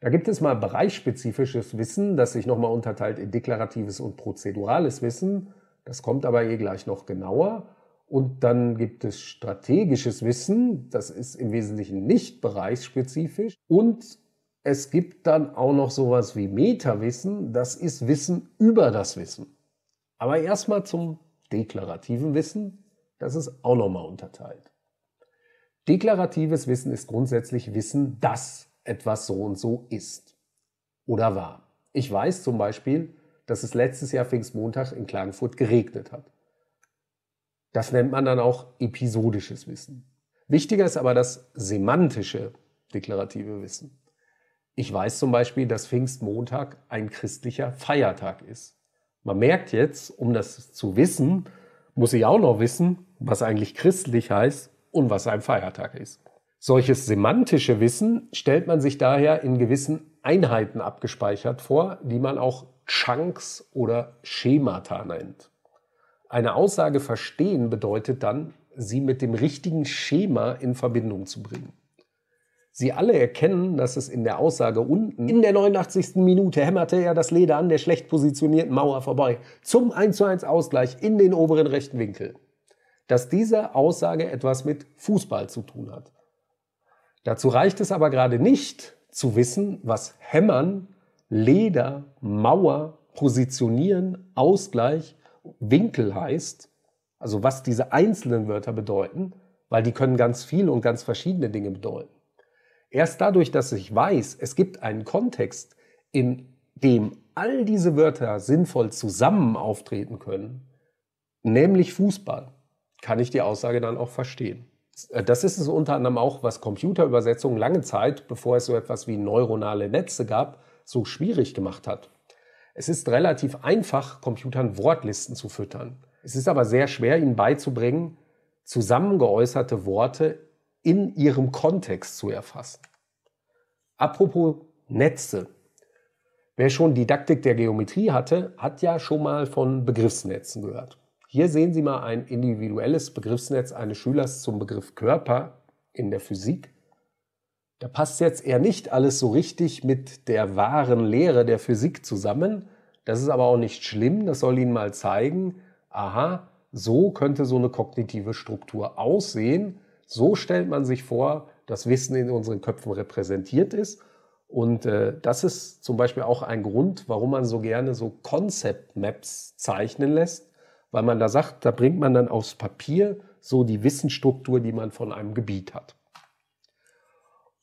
Da gibt es mal bereichsspezifisches Wissen, das sich nochmal unterteilt in deklaratives und prozedurales Wissen. Das kommt aber eh gleich noch genauer. Und dann gibt es strategisches Wissen, das ist im Wesentlichen nicht bereichsspezifisch. Und es gibt dann auch noch sowas wie Metawissen, das ist Wissen über das Wissen. Aber erstmal zum deklarativen Wissen, das ist auch nochmal unterteilt. Deklaratives Wissen ist grundsätzlich Wissen, dass etwas so und so ist oder war. Ich weiß zum Beispiel, dass es letztes Jahr Pfingstmontag in Klagenfurt geregnet hat. Das nennt man dann auch episodisches Wissen. Wichtiger ist aber das semantische deklarative Wissen. Ich weiß zum Beispiel, dass Pfingstmontag ein christlicher Feiertag ist. Man merkt jetzt, um das zu wissen, muss ich auch noch wissen, was eigentlich christlich heißt und was ein Feiertag ist. Solches semantische Wissen stellt man sich daher in gewissen Einheiten abgespeichert vor, die man auch Chunks oder Schemata nennt. Eine Aussage verstehen bedeutet dann, sie mit dem richtigen Schema in Verbindung zu bringen. Sie alle erkennen, dass es in der Aussage unten, in der 89. Minute hämmerte er das Leder an der schlecht positionierten Mauer vorbei, zum 1:1 Ausgleich in den oberen rechten Winkel, dass diese Aussage etwas mit Fußball zu tun hat. Dazu reicht es aber gerade nicht zu wissen, was Hämmern, Leder, Mauer, Positionieren, Ausgleich Winkel heißt, also was diese einzelnen Wörter bedeuten, weil die können ganz viele und ganz verschiedene Dinge bedeuten. Erst dadurch, dass ich weiß, es gibt einen Kontext, in dem all diese Wörter sinnvoll zusammen auftreten können, nämlich Fußball, kann ich die Aussage dann auch verstehen. Äh, das ist es unter anderem auch, was Computerübersetzungen lange Zeit, bevor es so etwas wie neuronale Netze gab, so schwierig gemacht hat. Es ist relativ einfach, Computern Wortlisten zu füttern. Es ist aber sehr schwer, ihnen beizubringen, zusammengeäußerte Worte in ihrem Kontext zu erfassen. Apropos Netze. Wer schon Didaktik der Geometrie hatte, hat ja schon mal von Begriffsnetzen gehört. Hier sehen Sie mal ein individuelles Begriffsnetz eines Schülers zum Begriff Körper in der Physik da passt jetzt eher nicht alles so richtig mit der wahren Lehre der Physik zusammen. Das ist aber auch nicht schlimm, das soll Ihnen mal zeigen, aha, so könnte so eine kognitive Struktur aussehen. So stellt man sich vor, dass Wissen in unseren Köpfen repräsentiert ist. Und äh, das ist zum Beispiel auch ein Grund, warum man so gerne so Concept Maps zeichnen lässt, weil man da sagt, da bringt man dann aufs Papier so die Wissensstruktur, die man von einem Gebiet hat.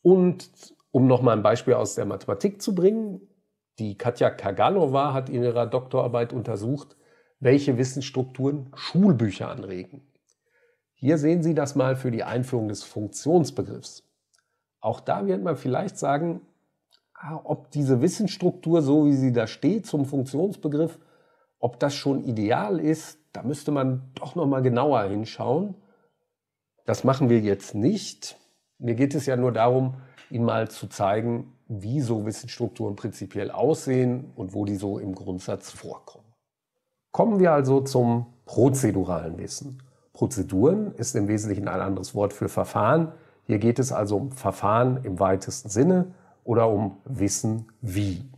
Und um nochmal ein Beispiel aus der Mathematik zu bringen, die Katja Kaganova hat in ihrer Doktorarbeit untersucht, welche Wissensstrukturen Schulbücher anregen. Hier sehen Sie das mal für die Einführung des Funktionsbegriffs. Auch da wird man vielleicht sagen, ah, ob diese Wissensstruktur, so wie sie da steht zum Funktionsbegriff, ob das schon ideal ist, da müsste man doch nochmal genauer hinschauen. Das machen wir jetzt nicht. Mir geht es ja nur darum, Ihnen mal zu zeigen, wie so Wissensstrukturen prinzipiell aussehen und wo die so im Grundsatz vorkommen. Kommen wir also zum prozeduralen Wissen. Prozeduren ist im Wesentlichen ein anderes Wort für Verfahren. Hier geht es also um Verfahren im weitesten Sinne oder um Wissen wie.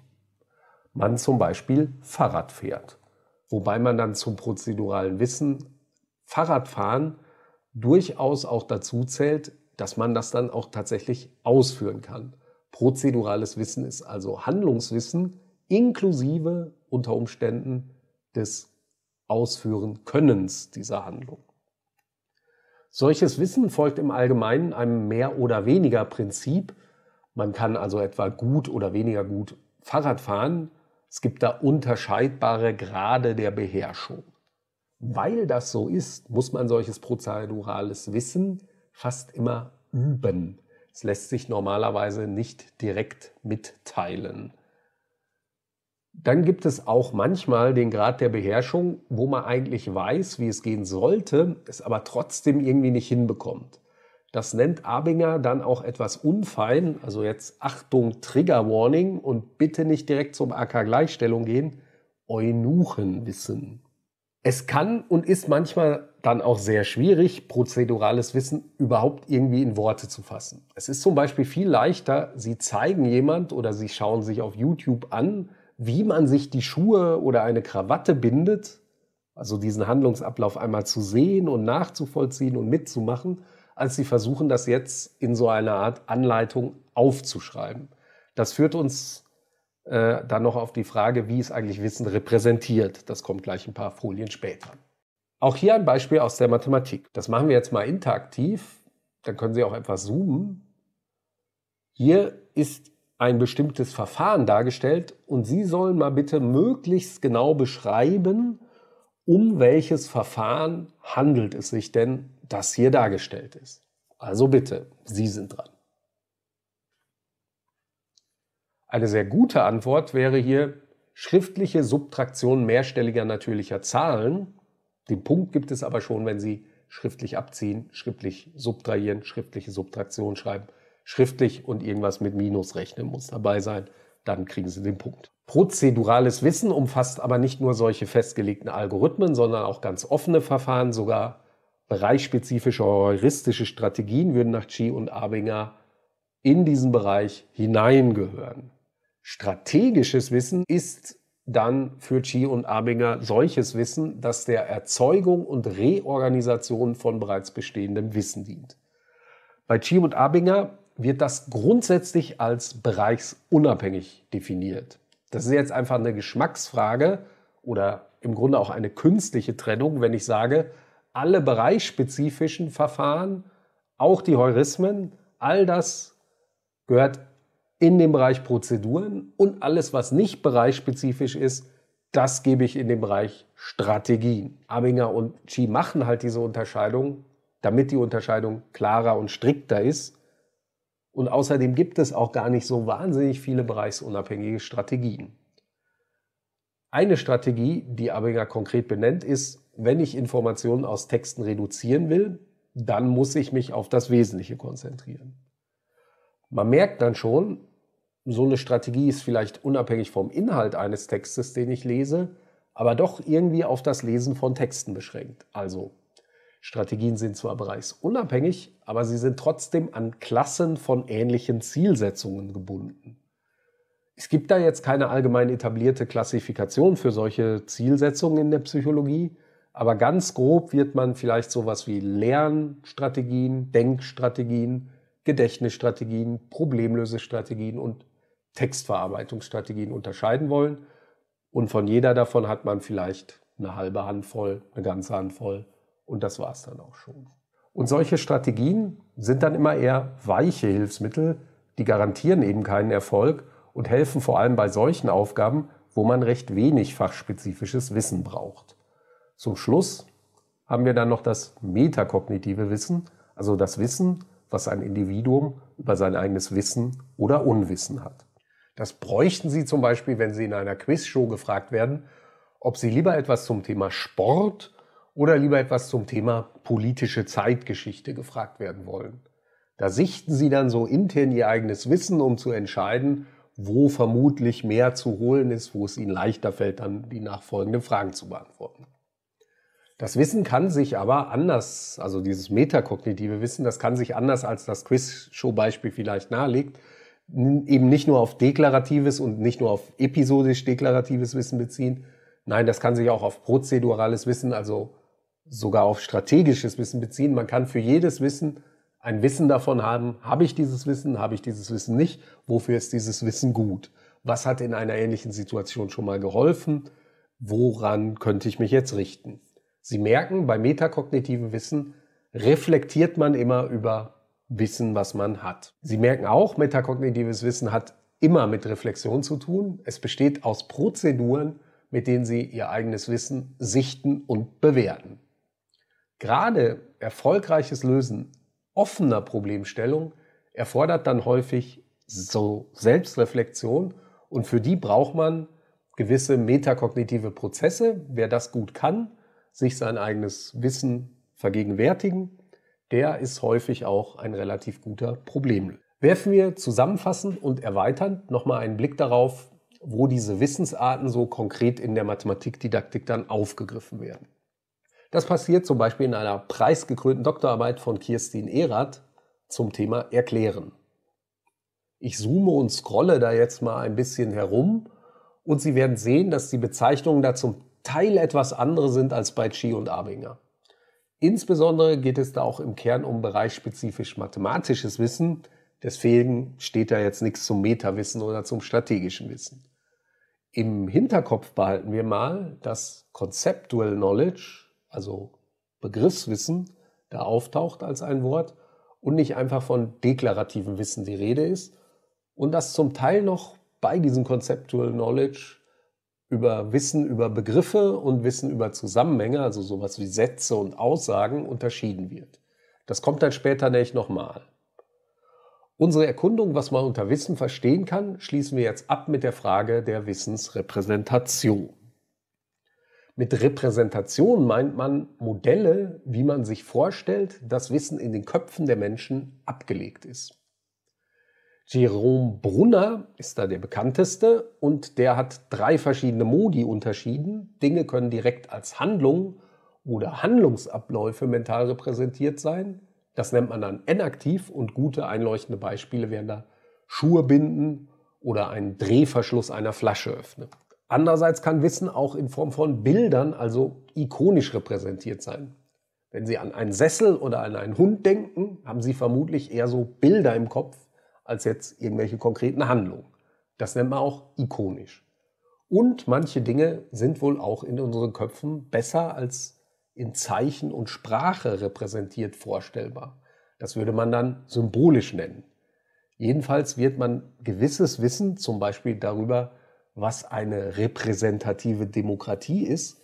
Man zum Beispiel Fahrrad fährt. Wobei man dann zum prozeduralen Wissen Fahrradfahren durchaus auch dazu zählt, dass man das dann auch tatsächlich ausführen kann. Prozedurales Wissen ist also Handlungswissen inklusive unter Umständen des Ausführen Könnens dieser Handlung. Solches Wissen folgt im Allgemeinen einem mehr oder weniger Prinzip. Man kann also etwa gut oder weniger gut Fahrrad fahren. Es gibt da unterscheidbare Grade der Beherrschung. Weil das so ist, muss man solches prozedurales Wissen fast immer üben. Es lässt sich normalerweise nicht direkt mitteilen. Dann gibt es auch manchmal den Grad der Beherrschung, wo man eigentlich weiß, wie es gehen sollte, es aber trotzdem irgendwie nicht hinbekommt. Das nennt Abinger dann auch etwas unfein, also jetzt Achtung, Trigger Warning und bitte nicht direkt zum AK Gleichstellung gehen, Eunuchenwissen. Es kann und ist manchmal dann auch sehr schwierig, prozedurales Wissen überhaupt irgendwie in Worte zu fassen. Es ist zum Beispiel viel leichter, Sie zeigen jemand oder Sie schauen sich auf YouTube an, wie man sich die Schuhe oder eine Krawatte bindet, also diesen Handlungsablauf einmal zu sehen und nachzuvollziehen und mitzumachen, als Sie versuchen, das jetzt in so einer Art Anleitung aufzuschreiben. Das führt uns äh, dann noch auf die Frage, wie ist eigentlich Wissen repräsentiert. Das kommt gleich ein paar Folien später. Auch hier ein Beispiel aus der Mathematik. Das machen wir jetzt mal interaktiv. Dann können Sie auch etwas zoomen. Hier ist ein bestimmtes Verfahren dargestellt und Sie sollen mal bitte möglichst genau beschreiben, um welches Verfahren handelt es sich denn, das hier dargestellt ist. Also bitte, Sie sind dran. Eine sehr gute Antwort wäre hier schriftliche Subtraktion mehrstelliger natürlicher Zahlen den Punkt gibt es aber schon, wenn Sie schriftlich abziehen, schriftlich subtrahieren, schriftliche Subtraktion schreiben, schriftlich und irgendwas mit Minus rechnen muss dabei sein, dann kriegen Sie den Punkt. Prozedurales Wissen umfasst aber nicht nur solche festgelegten Algorithmen, sondern auch ganz offene Verfahren, sogar bereichsspezifische heuristische Strategien würden nach Chi und Abinger in diesen Bereich hineingehören. Strategisches Wissen ist dann für Chi und Abinger solches Wissen, das der Erzeugung und Reorganisation von bereits bestehendem Wissen dient. Bei Chi und Abinger wird das grundsätzlich als bereichsunabhängig definiert. Das ist jetzt einfach eine Geschmacksfrage oder im Grunde auch eine künstliche Trennung, wenn ich sage, alle bereichsspezifischen Verfahren, auch die Heurismen, all das gehört in dem Bereich Prozeduren und alles, was nicht bereichsspezifisch ist, das gebe ich in den Bereich Strategien. Abinger und Chi machen halt diese Unterscheidung, damit die Unterscheidung klarer und strikter ist. Und außerdem gibt es auch gar nicht so wahnsinnig viele bereichsunabhängige Strategien. Eine Strategie, die Abinger konkret benennt, ist, wenn ich Informationen aus Texten reduzieren will, dann muss ich mich auf das Wesentliche konzentrieren. Man merkt dann schon, so eine Strategie ist vielleicht unabhängig vom Inhalt eines Textes, den ich lese, aber doch irgendwie auf das Lesen von Texten beschränkt. Also Strategien sind zwar bereichsunabhängig, aber sie sind trotzdem an Klassen von ähnlichen Zielsetzungen gebunden. Es gibt da jetzt keine allgemein etablierte Klassifikation für solche Zielsetzungen in der Psychologie, aber ganz grob wird man vielleicht sowas wie Lernstrategien, Denkstrategien, Gedächtnisstrategien, Problemlösestrategien und Textverarbeitungsstrategien unterscheiden wollen. Und von jeder davon hat man vielleicht eine halbe Handvoll, eine ganze Handvoll und das war es dann auch schon. Und solche Strategien sind dann immer eher weiche Hilfsmittel, die garantieren eben keinen Erfolg und helfen vor allem bei solchen Aufgaben, wo man recht wenig fachspezifisches Wissen braucht. Zum Schluss haben wir dann noch das metakognitive Wissen, also das Wissen, was ein Individuum über sein eigenes Wissen oder Unwissen hat. Das bräuchten Sie zum Beispiel, wenn Sie in einer Quizshow gefragt werden, ob Sie lieber etwas zum Thema Sport oder lieber etwas zum Thema politische Zeitgeschichte gefragt werden wollen. Da sichten Sie dann so intern Ihr eigenes Wissen, um zu entscheiden, wo vermutlich mehr zu holen ist, wo es Ihnen leichter fällt, dann die nachfolgenden Fragen zu beantworten. Das Wissen kann sich aber anders, also dieses metakognitive Wissen, das kann sich anders als das Quiz-Show-Beispiel vielleicht nahelegt, eben nicht nur auf deklaratives und nicht nur auf episodisch deklaratives Wissen beziehen. Nein, das kann sich auch auf prozedurales Wissen, also sogar auf strategisches Wissen beziehen. Man kann für jedes Wissen ein Wissen davon haben, habe ich dieses Wissen, habe ich dieses Wissen nicht, wofür ist dieses Wissen gut, was hat in einer ähnlichen Situation schon mal geholfen, woran könnte ich mich jetzt richten. Sie merken, bei metakognitivem Wissen reflektiert man immer über Wissen, was man hat. Sie merken auch, metakognitives Wissen hat immer mit Reflexion zu tun. Es besteht aus Prozeduren, mit denen Sie Ihr eigenes Wissen sichten und bewerten. Gerade erfolgreiches Lösen offener Problemstellungen erfordert dann häufig so Selbstreflexion und für die braucht man gewisse metakognitive Prozesse. Wer das gut kann, sich sein eigenes Wissen vergegenwärtigen der ist häufig auch ein relativ guter Problemlöser. Werfen wir zusammenfassend und erweiternd nochmal einen Blick darauf, wo diese Wissensarten so konkret in der Mathematikdidaktik dann aufgegriffen werden. Das passiert zum Beispiel in einer preisgekrönten Doktorarbeit von Kirstin Erath zum Thema Erklären. Ich zoome und scrolle da jetzt mal ein bisschen herum und Sie werden sehen, dass die Bezeichnungen da zum Teil etwas andere sind als bei Chi und Abinger. Insbesondere geht es da auch im Kern um bereichsspezifisch mathematisches Wissen. Deswegen steht da jetzt nichts zum Metawissen oder zum strategischen Wissen. Im Hinterkopf behalten wir mal, dass Conceptual Knowledge, also Begriffswissen, da auftaucht als ein Wort und nicht einfach von deklarativem Wissen die Rede ist und dass zum Teil noch bei diesem Conceptual Knowledge über Wissen über Begriffe und Wissen über Zusammenhänge, also sowas wie Sätze und Aussagen, unterschieden wird. Das kommt dann später nämlich nochmal. Unsere Erkundung, was man unter Wissen verstehen kann, schließen wir jetzt ab mit der Frage der Wissensrepräsentation. Mit Repräsentation meint man Modelle, wie man sich vorstellt, dass Wissen in den Köpfen der Menschen abgelegt ist. Jerome Brunner ist da der bekannteste und der hat drei verschiedene Modi unterschieden. Dinge können direkt als Handlung oder Handlungsabläufe mental repräsentiert sein. Das nennt man dann inaktiv und gute einleuchtende Beispiele wären da Schuhe binden oder einen Drehverschluss einer Flasche öffnen. Andererseits kann Wissen auch in Form von Bildern, also ikonisch repräsentiert sein. Wenn Sie an einen Sessel oder an einen Hund denken, haben Sie vermutlich eher so Bilder im Kopf als jetzt irgendwelche konkreten Handlungen. Das nennt man auch ikonisch. Und manche Dinge sind wohl auch in unseren Köpfen besser als in Zeichen und Sprache repräsentiert vorstellbar. Das würde man dann symbolisch nennen. Jedenfalls wird man gewisses Wissen, zum Beispiel darüber, was eine repräsentative Demokratie ist,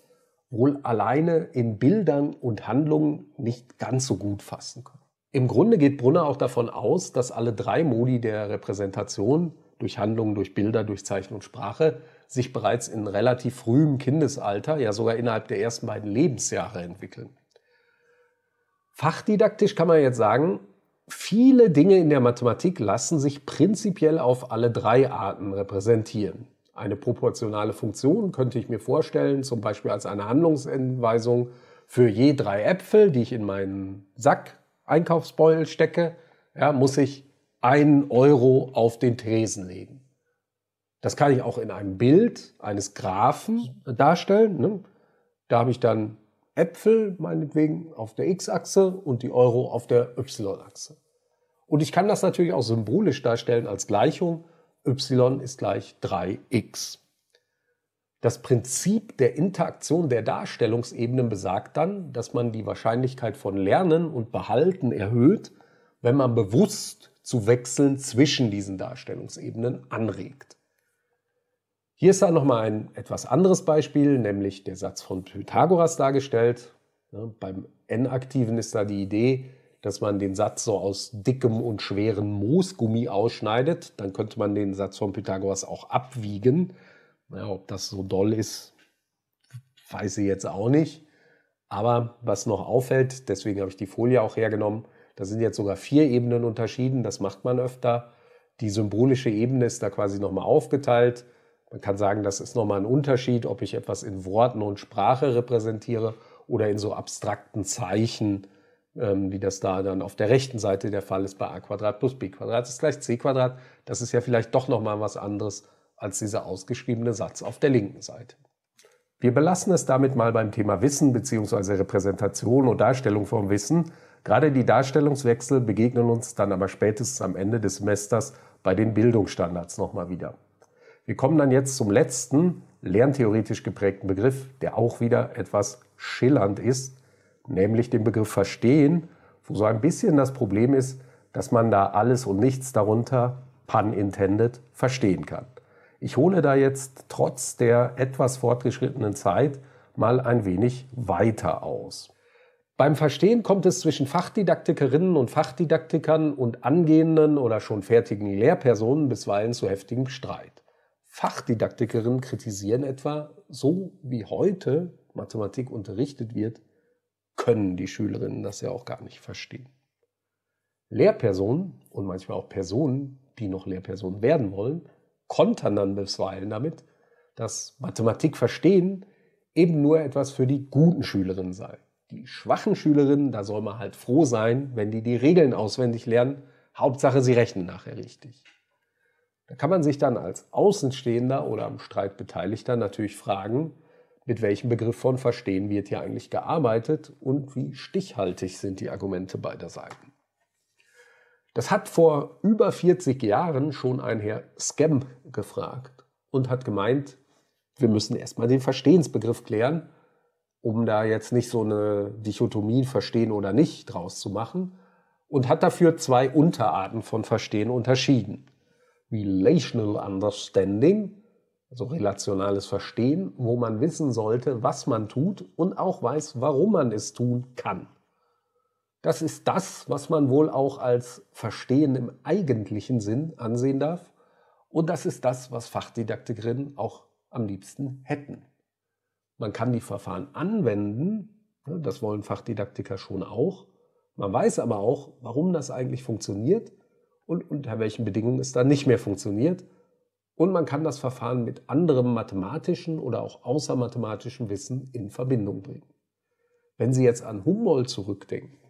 wohl alleine in Bildern und Handlungen nicht ganz so gut fassen können. Im Grunde geht Brunner auch davon aus, dass alle drei Modi der Repräsentation durch Handlungen, durch Bilder, durch Zeichen und Sprache sich bereits in relativ frühem Kindesalter, ja sogar innerhalb der ersten beiden Lebensjahre entwickeln. Fachdidaktisch kann man jetzt sagen, viele Dinge in der Mathematik lassen sich prinzipiell auf alle drei Arten repräsentieren. Eine proportionale Funktion könnte ich mir vorstellen, zum Beispiel als eine Handlungsanweisung für je drei Äpfel, die ich in meinen Sack Einkaufsbeutel stecke, ja, muss ich einen Euro auf den Tresen legen. Das kann ich auch in einem Bild eines Graphen darstellen. Ne? Da habe ich dann Äpfel meinetwegen auf der X-Achse und die Euro auf der Y-Achse. Und ich kann das natürlich auch symbolisch darstellen als Gleichung. Y ist gleich 3x. Das Prinzip der Interaktion der Darstellungsebenen besagt dann, dass man die Wahrscheinlichkeit von Lernen und Behalten erhöht, wenn man bewusst zu Wechseln zwischen diesen Darstellungsebenen anregt. Hier ist dann nochmal ein etwas anderes Beispiel, nämlich der Satz von Pythagoras dargestellt. Beim N-Aktiven ist da die Idee, dass man den Satz so aus dickem und schwerem Moosgummi ausschneidet. Dann könnte man den Satz von Pythagoras auch abwiegen ja, ob das so doll ist, weiß ich jetzt auch nicht. Aber was noch auffällt, deswegen habe ich die Folie auch hergenommen, da sind jetzt sogar vier Ebenen unterschieden, das macht man öfter. Die symbolische Ebene ist da quasi nochmal aufgeteilt. Man kann sagen, das ist nochmal ein Unterschied, ob ich etwas in Worten und Sprache repräsentiere oder in so abstrakten Zeichen, ähm, wie das da dann auf der rechten Seite der Fall ist bei a Quadrat plus b Quadrat ist gleich c Quadrat. Das ist ja vielleicht doch nochmal was anderes als dieser ausgeschriebene Satz auf der linken Seite. Wir belassen es damit mal beim Thema Wissen bzw. Repräsentation und Darstellung vom Wissen. Gerade die Darstellungswechsel begegnen uns dann aber spätestens am Ende des Semesters bei den Bildungsstandards nochmal wieder. Wir kommen dann jetzt zum letzten, lerntheoretisch geprägten Begriff, der auch wieder etwas schillernd ist, nämlich den Begriff Verstehen, wo so ein bisschen das Problem ist, dass man da alles und nichts darunter, pun intended, verstehen kann. Ich hole da jetzt trotz der etwas fortgeschrittenen Zeit mal ein wenig weiter aus. Beim Verstehen kommt es zwischen Fachdidaktikerinnen und Fachdidaktikern und angehenden oder schon fertigen Lehrpersonen bisweilen zu heftigem Streit. Fachdidaktikerinnen kritisieren etwa, so wie heute Mathematik unterrichtet wird, können die Schülerinnen das ja auch gar nicht verstehen. Lehrpersonen und manchmal auch Personen, die noch Lehrpersonen werden wollen, kontern dann bisweilen damit, dass Mathematik verstehen eben nur etwas für die guten Schülerinnen sei. Die schwachen Schülerinnen, da soll man halt froh sein, wenn die die Regeln auswendig lernen. Hauptsache, sie rechnen nachher richtig. Da kann man sich dann als Außenstehender oder am Streit Beteiligter natürlich fragen, mit welchem Begriff von Verstehen wird hier eigentlich gearbeitet und wie stichhaltig sind die Argumente beider Seiten. Das hat vor über 40 Jahren schon ein Herr Scam gefragt und hat gemeint, wir müssen erstmal den Verstehensbegriff klären, um da jetzt nicht so eine Dichotomie verstehen oder nicht draus zu machen und hat dafür zwei Unterarten von Verstehen unterschieden. Relational Understanding, also relationales Verstehen, wo man wissen sollte, was man tut und auch weiß, warum man es tun kann. Das ist das, was man wohl auch als Verstehen im eigentlichen Sinn ansehen darf. Und das ist das, was Fachdidaktikerinnen auch am liebsten hätten. Man kann die Verfahren anwenden, ne, das wollen Fachdidaktiker schon auch. Man weiß aber auch, warum das eigentlich funktioniert und unter welchen Bedingungen es dann nicht mehr funktioniert. Und man kann das Verfahren mit anderem mathematischen oder auch außermathematischem Wissen in Verbindung bringen. Wenn Sie jetzt an Humboldt zurückdenken,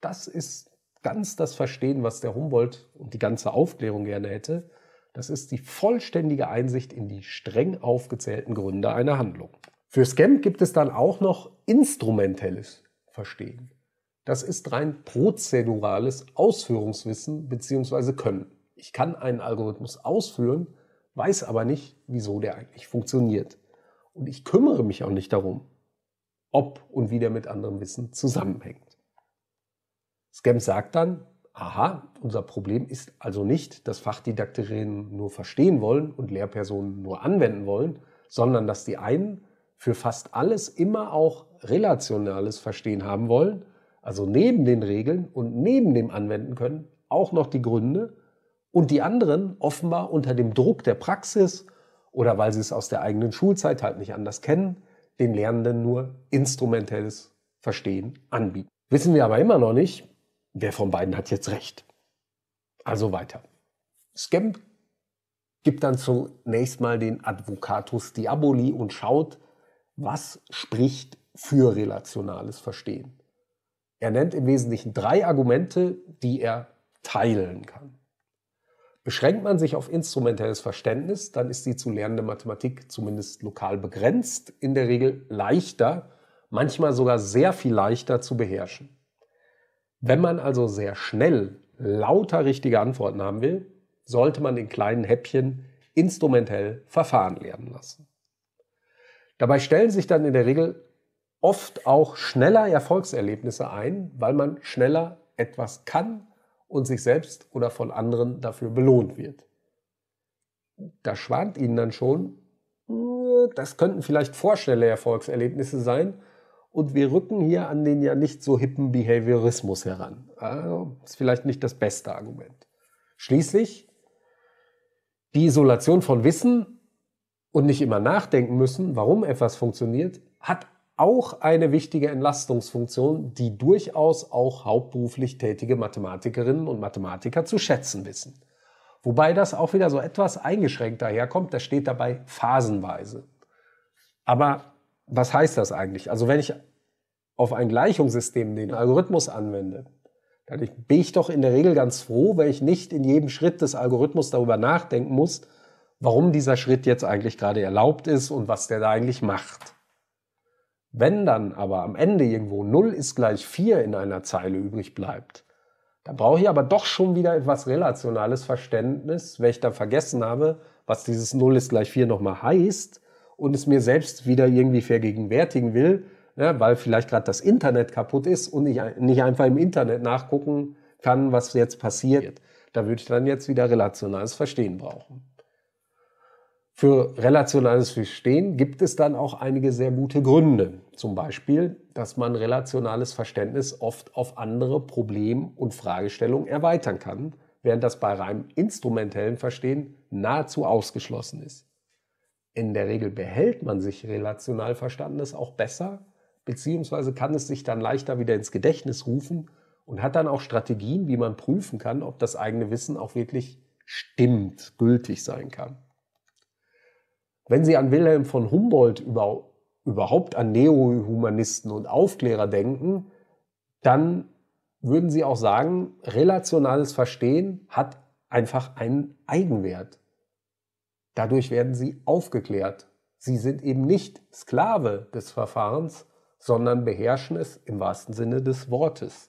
das ist ganz das Verstehen, was der Humboldt und die ganze Aufklärung gerne hätte. Das ist die vollständige Einsicht in die streng aufgezählten Gründe einer Handlung. Für Scam gibt es dann auch noch instrumentelles Verstehen. Das ist rein prozedurales Ausführungswissen bzw. Können. Ich kann einen Algorithmus ausführen, weiß aber nicht, wieso der eigentlich funktioniert. Und ich kümmere mich auch nicht darum, ob und wie der mit anderem Wissen zusammenhängt. Scam sagt dann, aha, unser Problem ist also nicht, dass Fachdidaktikerinnen nur verstehen wollen und Lehrpersonen nur anwenden wollen, sondern dass die einen für fast alles immer auch relationales Verstehen haben wollen, also neben den Regeln und neben dem Anwenden können, auch noch die Gründe und die anderen offenbar unter dem Druck der Praxis oder weil sie es aus der eigenen Schulzeit halt nicht anders kennen, den Lernenden nur instrumentelles Verstehen anbieten. Wissen wir aber immer noch nicht, wer von beiden hat jetzt recht? Also weiter. Scamp gibt dann zunächst mal den Advocatus Diaboli und schaut, was spricht für relationales Verstehen. Er nennt im Wesentlichen drei Argumente, die er teilen kann. Beschränkt man sich auf instrumentelles Verständnis, dann ist die zu lernende Mathematik zumindest lokal begrenzt, in der Regel leichter, manchmal sogar sehr viel leichter zu beherrschen. Wenn man also sehr schnell lauter richtige Antworten haben will, sollte man in kleinen Häppchen instrumentell Verfahren lernen lassen. Dabei stellen sich dann in der Regel oft auch schneller Erfolgserlebnisse ein, weil man schneller etwas kann und sich selbst oder von anderen dafür belohnt wird. Da schwant Ihnen dann schon, hm, das könnten vielleicht vorschnelle Erfolgserlebnisse sein, und wir rücken hier an den ja nicht so hippen Behaviorismus heran. Also ist vielleicht nicht das beste Argument. Schließlich die Isolation von Wissen und nicht immer nachdenken müssen, warum etwas funktioniert, hat auch eine wichtige Entlastungsfunktion, die durchaus auch hauptberuflich tätige Mathematikerinnen und Mathematiker zu schätzen wissen. Wobei das auch wieder so etwas eingeschränkt daherkommt, das steht dabei phasenweise. Aber was heißt das eigentlich? Also wenn ich auf ein Gleichungssystem den Algorithmus anwende, dann bin ich doch in der Regel ganz froh, wenn ich nicht in jedem Schritt des Algorithmus darüber nachdenken muss, warum dieser Schritt jetzt eigentlich gerade erlaubt ist und was der da eigentlich macht. Wenn dann aber am Ende irgendwo 0 ist gleich 4 in einer Zeile übrig bleibt, dann brauche ich aber doch schon wieder etwas relationales Verständnis, weil ich dann vergessen habe, was dieses 0 ist gleich 4 nochmal heißt und es mir selbst wieder irgendwie vergegenwärtigen will, ja, ne, weil vielleicht gerade das Internet kaputt ist und ich nicht einfach im Internet nachgucken kann, was jetzt passiert. Da würde ich dann jetzt wieder relationales Verstehen brauchen. Für relationales Verstehen gibt es dann auch einige sehr gute Gründe. Zum Beispiel, dass man relationales Verständnis oft auf andere Problem- und Fragestellungen erweitern kann, während das bei reinem instrumentellen Verstehen nahezu ausgeschlossen ist in der Regel behält man sich relational Verstandenes auch besser, beziehungsweise kann es sich dann leichter wieder ins Gedächtnis rufen und hat dann auch Strategien, wie man prüfen kann, ob das eigene Wissen auch wirklich stimmt, gültig sein kann. Wenn Sie an Wilhelm von Humboldt über, überhaupt an Neohumanisten und Aufklärer denken, dann würden Sie auch sagen, relationales Verstehen hat einfach einen Eigenwert. Dadurch werden sie aufgeklärt. Sie sind eben nicht Sklave des Verfahrens, sondern beherrschen es im wahrsten Sinne des Wortes.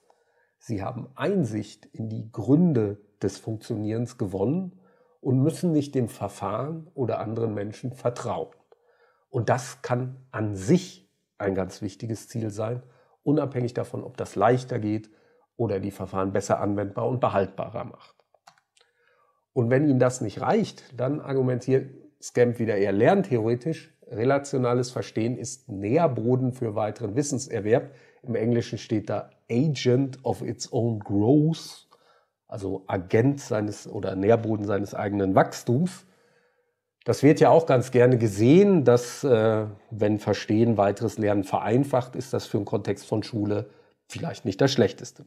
Sie haben Einsicht in die Gründe des Funktionierens gewonnen und müssen nicht dem Verfahren oder anderen Menschen vertrauen. Und das kann an sich ein ganz wichtiges Ziel sein, unabhängig davon, ob das leichter geht oder die Verfahren besser anwendbar und behaltbarer macht. Und wenn ihm das nicht reicht, dann argumentiert Scamp wieder eher lerntheoretisch. Relationales Verstehen ist Nährboden für weiteren Wissenserwerb. Im Englischen steht da Agent of its own growth, also Agent seines oder Nährboden seines eigenen Wachstums. Das wird ja auch ganz gerne gesehen, dass äh, wenn Verstehen weiteres Lernen vereinfacht, ist das für den Kontext von Schule vielleicht nicht das Schlechteste.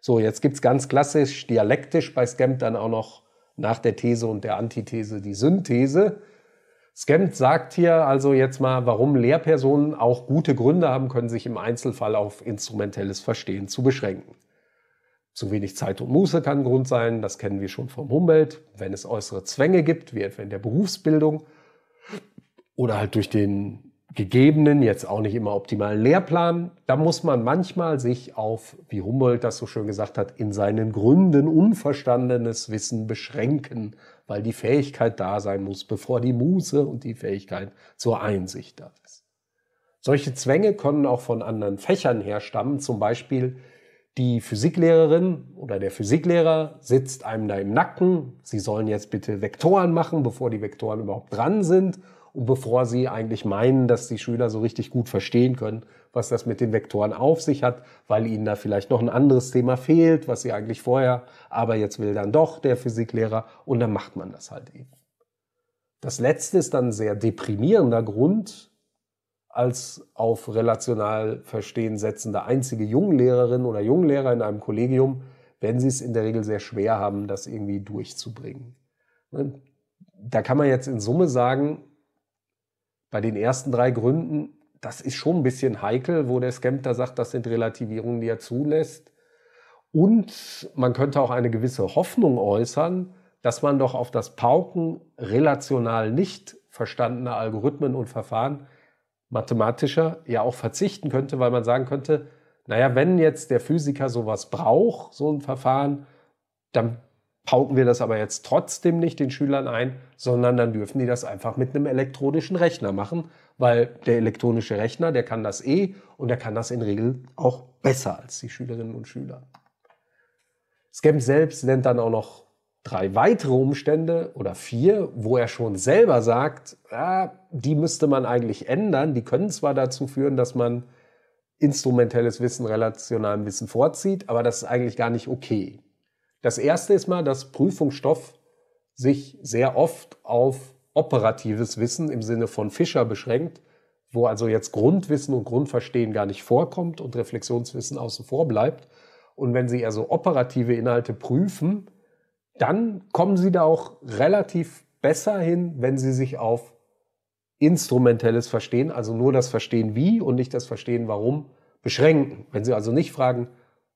So, jetzt gibt es ganz klassisch dialektisch bei Scamp dann auch noch nach der These und der Antithese die Synthese. Skemmt sagt hier also jetzt mal, warum Lehrpersonen auch gute Gründe haben können, sich im Einzelfall auf instrumentelles Verstehen zu beschränken. Zu wenig Zeit und Muße kann ein Grund sein, das kennen wir schon vom Humboldt, wenn es äußere Zwänge gibt, wie etwa in der Berufsbildung oder halt durch den gegebenen, jetzt auch nicht immer optimalen Lehrplan. Da muss man manchmal sich auf, wie Humboldt das so schön gesagt hat, in seinen Gründen unverstandenes Wissen beschränken, weil die Fähigkeit da sein muss, bevor die Muße und die Fähigkeit zur Einsicht da ist. Solche Zwänge können auch von anderen Fächern herstammen, zum Beispiel die Physiklehrerin oder der Physiklehrer sitzt einem da im Nacken, sie sollen jetzt bitte Vektoren machen, bevor die Vektoren überhaupt dran sind bevor sie eigentlich meinen, dass die Schüler so richtig gut verstehen können, was das mit den Vektoren auf sich hat, weil ihnen da vielleicht noch ein anderes Thema fehlt, was sie eigentlich vorher, aber jetzt will dann doch der Physiklehrer und dann macht man das halt eben. Das letzte ist dann ein sehr deprimierender Grund, als auf relational Verstehen setzende einzige Junglehrerin oder Junglehrer in einem Kollegium, wenn sie es in der Regel sehr schwer haben, das irgendwie durchzubringen. Da kann man jetzt in Summe sagen, bei den ersten drei Gründen, das ist schon ein bisschen heikel, wo der Scamter sagt, das sind Relativierungen, die er zulässt. Und man könnte auch eine gewisse Hoffnung äußern, dass man doch auf das Pauken relational nicht verstandener Algorithmen und Verfahren mathematischer ja auch verzichten könnte, weil man sagen könnte, naja, wenn jetzt der Physiker sowas braucht, so ein Verfahren, dann pauken wir das aber jetzt trotzdem nicht den Schülern ein, sondern dann dürfen die das einfach mit einem elektronischen Rechner machen, weil der elektronische Rechner, der kann das eh und der kann das in Regel auch besser als die Schülerinnen und Schüler. Scamp selbst nennt dann auch noch drei weitere Umstände oder vier, wo er schon selber sagt, ja, die müsste man eigentlich ändern. Die können zwar dazu führen, dass man instrumentelles Wissen relationalem Wissen vorzieht, aber das ist eigentlich gar nicht okay. Das erste ist mal, dass Prüfungsstoff sich sehr oft auf operatives Wissen im Sinne von Fischer beschränkt, wo also jetzt Grundwissen und Grundverstehen gar nicht vorkommt und Reflexionswissen außen vor bleibt. Und wenn Sie also operative Inhalte prüfen, dann kommen Sie da auch relativ besser hin, wenn Sie sich auf instrumentelles Verstehen, also nur das Verstehen wie und nicht das Verstehen warum, beschränken. Wenn Sie also nicht fragen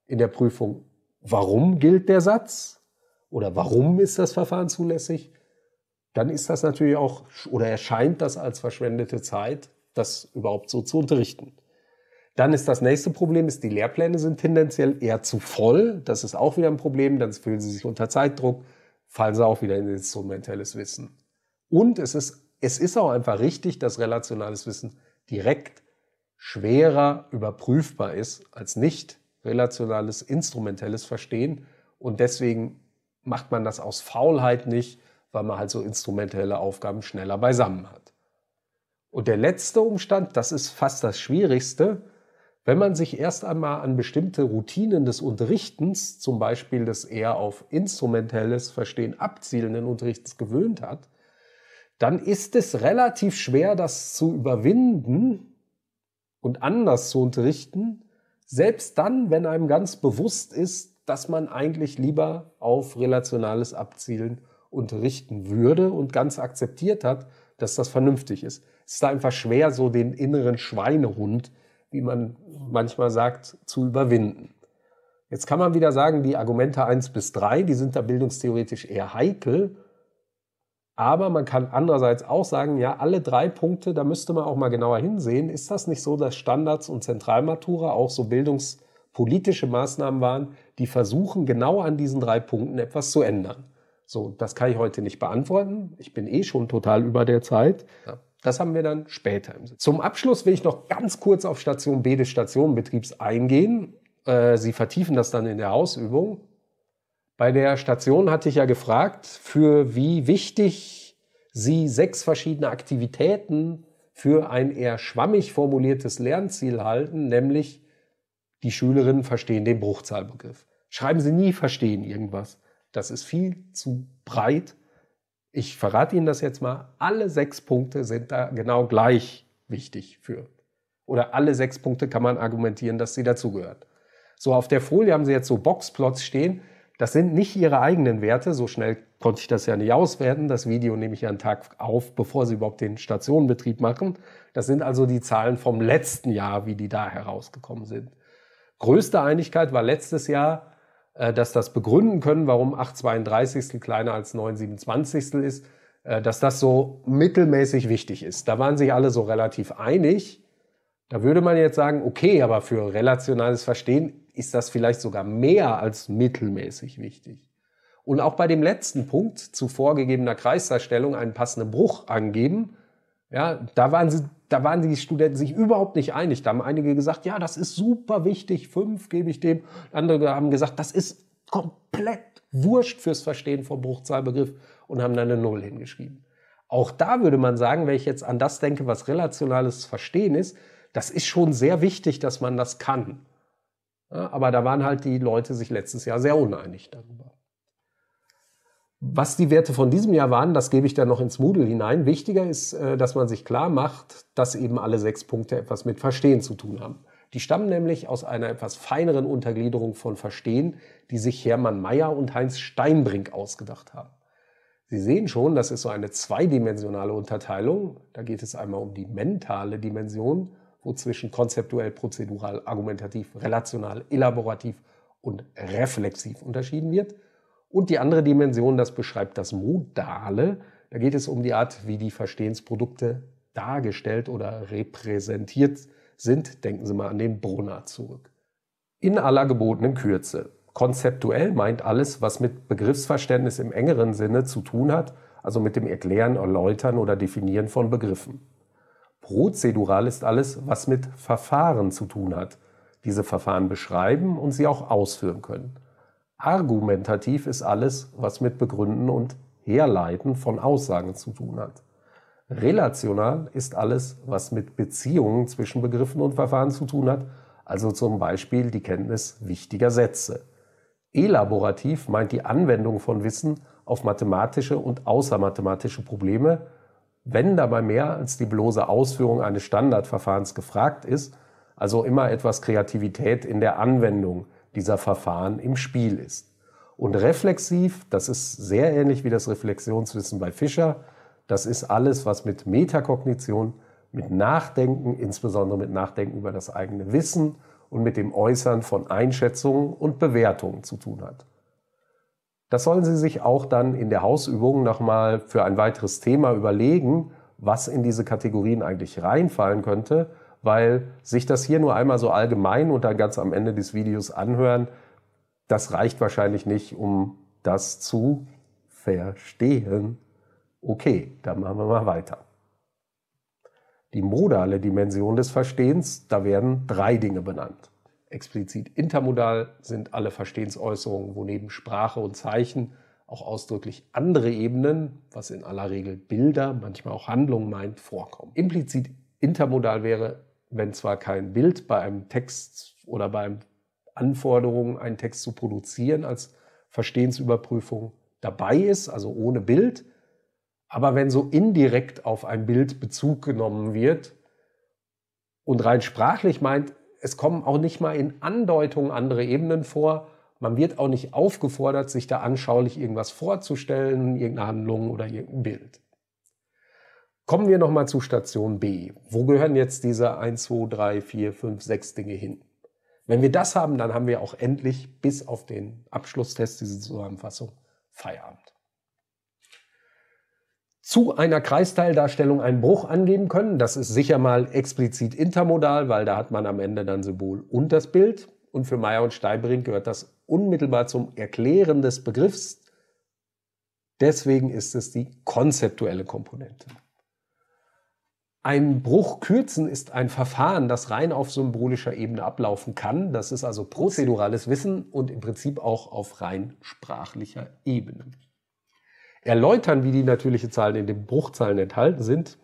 in der Prüfung, warum gilt der Satz oder warum ist das Verfahren zulässig, dann ist das natürlich auch oder erscheint das als verschwendete Zeit, das überhaupt so zu unterrichten. Dann ist das nächste Problem, ist die Lehrpläne sind tendenziell eher zu voll. Das ist auch wieder ein Problem. Dann fühlen sie sich unter Zeitdruck, fallen sie auch wieder in instrumentelles Wissen. Und es ist, es ist auch einfach richtig, dass relationales Wissen direkt schwerer überprüfbar ist als nicht relationales, instrumentelles Verstehen. Und deswegen macht man das aus Faulheit nicht, weil man halt so instrumentelle Aufgaben schneller beisammen hat. Und der letzte Umstand, das ist fast das Schwierigste, wenn man sich erst einmal an bestimmte Routinen des Unterrichtens, zum Beispiel des eher auf instrumentelles Verstehen abzielenden Unterrichts gewöhnt hat, dann ist es relativ schwer, das zu überwinden und anders zu unterrichten, selbst dann, wenn einem ganz bewusst ist, dass man eigentlich lieber auf relationales Abzielen unterrichten würde und ganz akzeptiert hat, dass das vernünftig ist. Es ist einfach schwer, so den inneren Schweinehund, wie man manchmal sagt, zu überwinden. Jetzt kann man wieder sagen, die Argumente 1 bis 3, die sind da bildungstheoretisch eher heikel, aber man kann andererseits auch sagen, ja, alle drei Punkte, da müsste man auch mal genauer hinsehen. Ist das nicht so, dass Standards und Zentralmatura auch so bildungspolitische Maßnahmen waren, die versuchen, genau an diesen drei Punkten etwas zu ändern? So, das kann ich heute nicht beantworten. Ich bin eh schon total über der Zeit. Ja. Das haben wir dann später. im Sinn. Zum Abschluss will ich noch ganz kurz auf Station B des Stationenbetriebs eingehen. Äh, Sie vertiefen das dann in der Ausübung. Bei der Station hatte ich ja gefragt, für wie wichtig Sie sechs verschiedene Aktivitäten für ein eher schwammig formuliertes Lernziel halten, nämlich die Schülerinnen verstehen den Bruchzahlbegriff. Schreiben Sie nie verstehen irgendwas. Das ist viel zu breit. Ich verrate Ihnen das jetzt mal. Alle sechs Punkte sind da genau gleich wichtig für. Oder alle sechs Punkte kann man argumentieren, dass sie dazugehören. So auf der Folie haben Sie jetzt so Boxplots stehen. Das sind nicht ihre eigenen Werte, so schnell konnte ich das ja nicht auswerten. Das Video nehme ich ja einen Tag auf, bevor sie überhaupt den Stationenbetrieb machen. Das sind also die Zahlen vom letzten Jahr, wie die da herausgekommen sind. Größte Einigkeit war letztes Jahr, äh, dass das begründen können, warum 832 kleiner als 927 ist, äh, dass das so mittelmäßig wichtig ist. Da waren sich alle so relativ einig. Da würde man jetzt sagen, okay, aber für relationales Verstehen ist das vielleicht sogar mehr als mittelmäßig wichtig. Und auch bei dem letzten Punkt zu vorgegebener Kreisdarstellung einen passenden Bruch angeben, ja, da waren sie, da waren die Studenten sich überhaupt nicht einig. Da haben einige gesagt, ja, das ist super wichtig, fünf gebe ich dem. Andere haben gesagt, das ist komplett wurscht fürs Verstehen vom Bruchzahlbegriff und haben dann eine Null hingeschrieben. Auch da würde man sagen, wenn ich jetzt an das denke, was relationales Verstehen ist, das ist schon sehr wichtig, dass man das kann. Aber da waren halt die Leute sich letztes Jahr sehr uneinig darüber. Was die Werte von diesem Jahr waren, das gebe ich dann noch ins Moodle hinein. Wichtiger ist, äh, dass man sich klar macht, dass eben alle sechs Punkte etwas mit Verstehen zu tun haben. Die stammen nämlich aus einer etwas feineren Untergliederung von Verstehen, die sich Hermann Mayer und Heinz Steinbrink ausgedacht haben. Sie sehen schon, das ist so eine zweidimensionale Unterteilung. Da geht es einmal um die mentale Dimension wo zwischen konzeptuell, prozedural, argumentativ, relational, elaborativ und reflexiv unterschieden wird. Und die andere Dimension, das beschreibt das Modale. Da geht es um die Art, wie die Verstehensprodukte dargestellt oder repräsentiert sind. Denken Sie mal an den Brunner zurück. In aller gebotenen Kürze. Konzeptuell meint alles, was mit Begriffsverständnis im engeren Sinne zu tun hat, also mit dem Erklären, Erläutern oder Definieren von Begriffen. Prozedural ist alles, was mit Verfahren zu tun hat, diese Verfahren beschreiben und sie auch ausführen können. Argumentativ ist alles, was mit Begründen und Herleiten von Aussagen zu tun hat. Relational ist alles, was mit Beziehungen zwischen Begriffen und Verfahren zu tun hat, also zum Beispiel die Kenntnis wichtiger Sätze. Elaborativ meint die Anwendung von Wissen auf mathematische und außermathematische Probleme, wenn dabei mehr als die bloße Ausführung eines Standardverfahrens gefragt ist, also immer etwas Kreativität in der Anwendung dieser Verfahren im Spiel ist. Und reflexiv, das ist sehr ähnlich wie das Reflexionswissen bei Fischer, das ist alles, was mit Metakognition, mit Nachdenken, insbesondere mit Nachdenken über das eigene Wissen und mit dem Äußern von Einschätzungen und Bewertungen zu tun hat. Das sollen Sie sich auch dann in der Hausübung nochmal für ein weiteres Thema überlegen, was in diese Kategorien eigentlich reinfallen könnte, weil sich das hier nur einmal so allgemein und dann ganz am Ende des Videos anhören, das reicht wahrscheinlich nicht, um das zu verstehen. Okay, dann machen wir mal weiter. Die modale Dimension des Verstehens, da werden drei Dinge benannt. Explizit intermodal sind alle Verstehensäußerungen, wo neben Sprache und Zeichen auch ausdrücklich andere Ebenen, was in aller Regel Bilder, manchmal auch Handlungen meint, vorkommen. Implizit intermodal wäre, wenn zwar kein Bild bei einem Text oder bei Anforderungen, einen Text zu produzieren, als Verstehensüberprüfung dabei ist, also ohne Bild, aber wenn so indirekt auf ein Bild Bezug genommen wird und rein sprachlich meint, es kommen auch nicht mal in Andeutungen andere Ebenen vor. Man wird auch nicht aufgefordert, sich da anschaulich irgendwas vorzustellen, irgendeine Handlung oder irgendein Bild. Kommen wir nochmal zu Station B. Wo gehören jetzt diese 1, 2, 3, 4, 5, 6 Dinge hin? Wenn wir das haben, dann haben wir auch endlich bis auf den Abschlusstest diese Zusammenfassung Feierabend zu einer Kreisteildarstellung einen Bruch angeben können. Das ist sicher mal explizit intermodal, weil da hat man am Ende dann Symbol und das Bild. Und für Meyer und Steibrink gehört das unmittelbar zum Erklären des Begriffs. Deswegen ist es die konzeptuelle Komponente. Ein Bruch kürzen ist ein Verfahren, das rein auf symbolischer Ebene ablaufen kann. Das ist also prozedurales Wissen und im Prinzip auch auf rein sprachlicher Ebene erläutern, wie die natürliche Zahlen in den Bruchzahlen enthalten sind.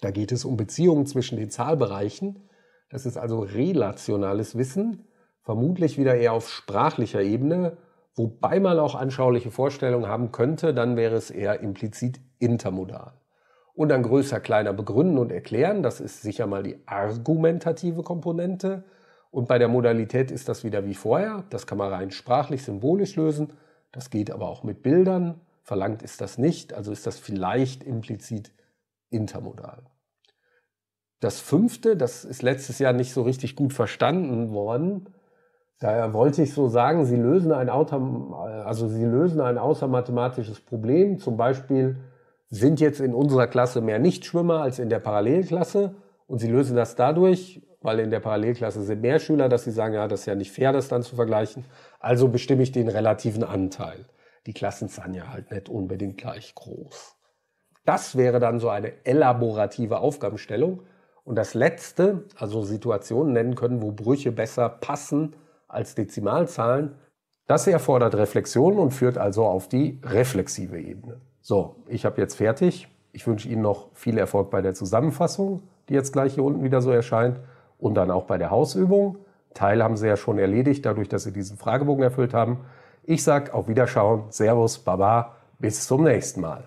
Da geht es um Beziehungen zwischen den Zahlbereichen. Das ist also relationales Wissen, vermutlich wieder eher auf sprachlicher Ebene, wobei man auch anschauliche Vorstellungen haben könnte, dann wäre es eher implizit intermodal. Und dann größer, kleiner begründen und erklären, das ist sicher mal die argumentative Komponente. Und bei der Modalität ist das wieder wie vorher, das kann man rein sprachlich, symbolisch lösen, das geht aber auch mit Bildern Verlangt ist das nicht, also ist das vielleicht implizit intermodal. Das fünfte, das ist letztes Jahr nicht so richtig gut verstanden worden. Daher wollte ich so sagen, Sie lösen ein, also Sie lösen ein außermathematisches Problem. Zum Beispiel sind jetzt in unserer Klasse mehr Nichtschwimmer als in der Parallelklasse. Und Sie lösen das dadurch, weil in der Parallelklasse sind mehr Schüler, dass Sie sagen, ja, das ist ja nicht fair, das dann zu vergleichen. Also bestimme ich den relativen Anteil die Klassen sind ja halt nicht unbedingt gleich groß. Das wäre dann so eine elaborative Aufgabenstellung. Und das Letzte, also Situationen nennen können, wo Brüche besser passen als Dezimalzahlen, das erfordert Reflexion und führt also auf die reflexive Ebene. So, ich habe jetzt fertig. Ich wünsche Ihnen noch viel Erfolg bei der Zusammenfassung, die jetzt gleich hier unten wieder so erscheint, und dann auch bei der Hausübung. Teil haben Sie ja schon erledigt, dadurch, dass Sie diesen Fragebogen erfüllt haben. Ich sage auf Wiederschauen, Servus, Baba, bis zum nächsten Mal.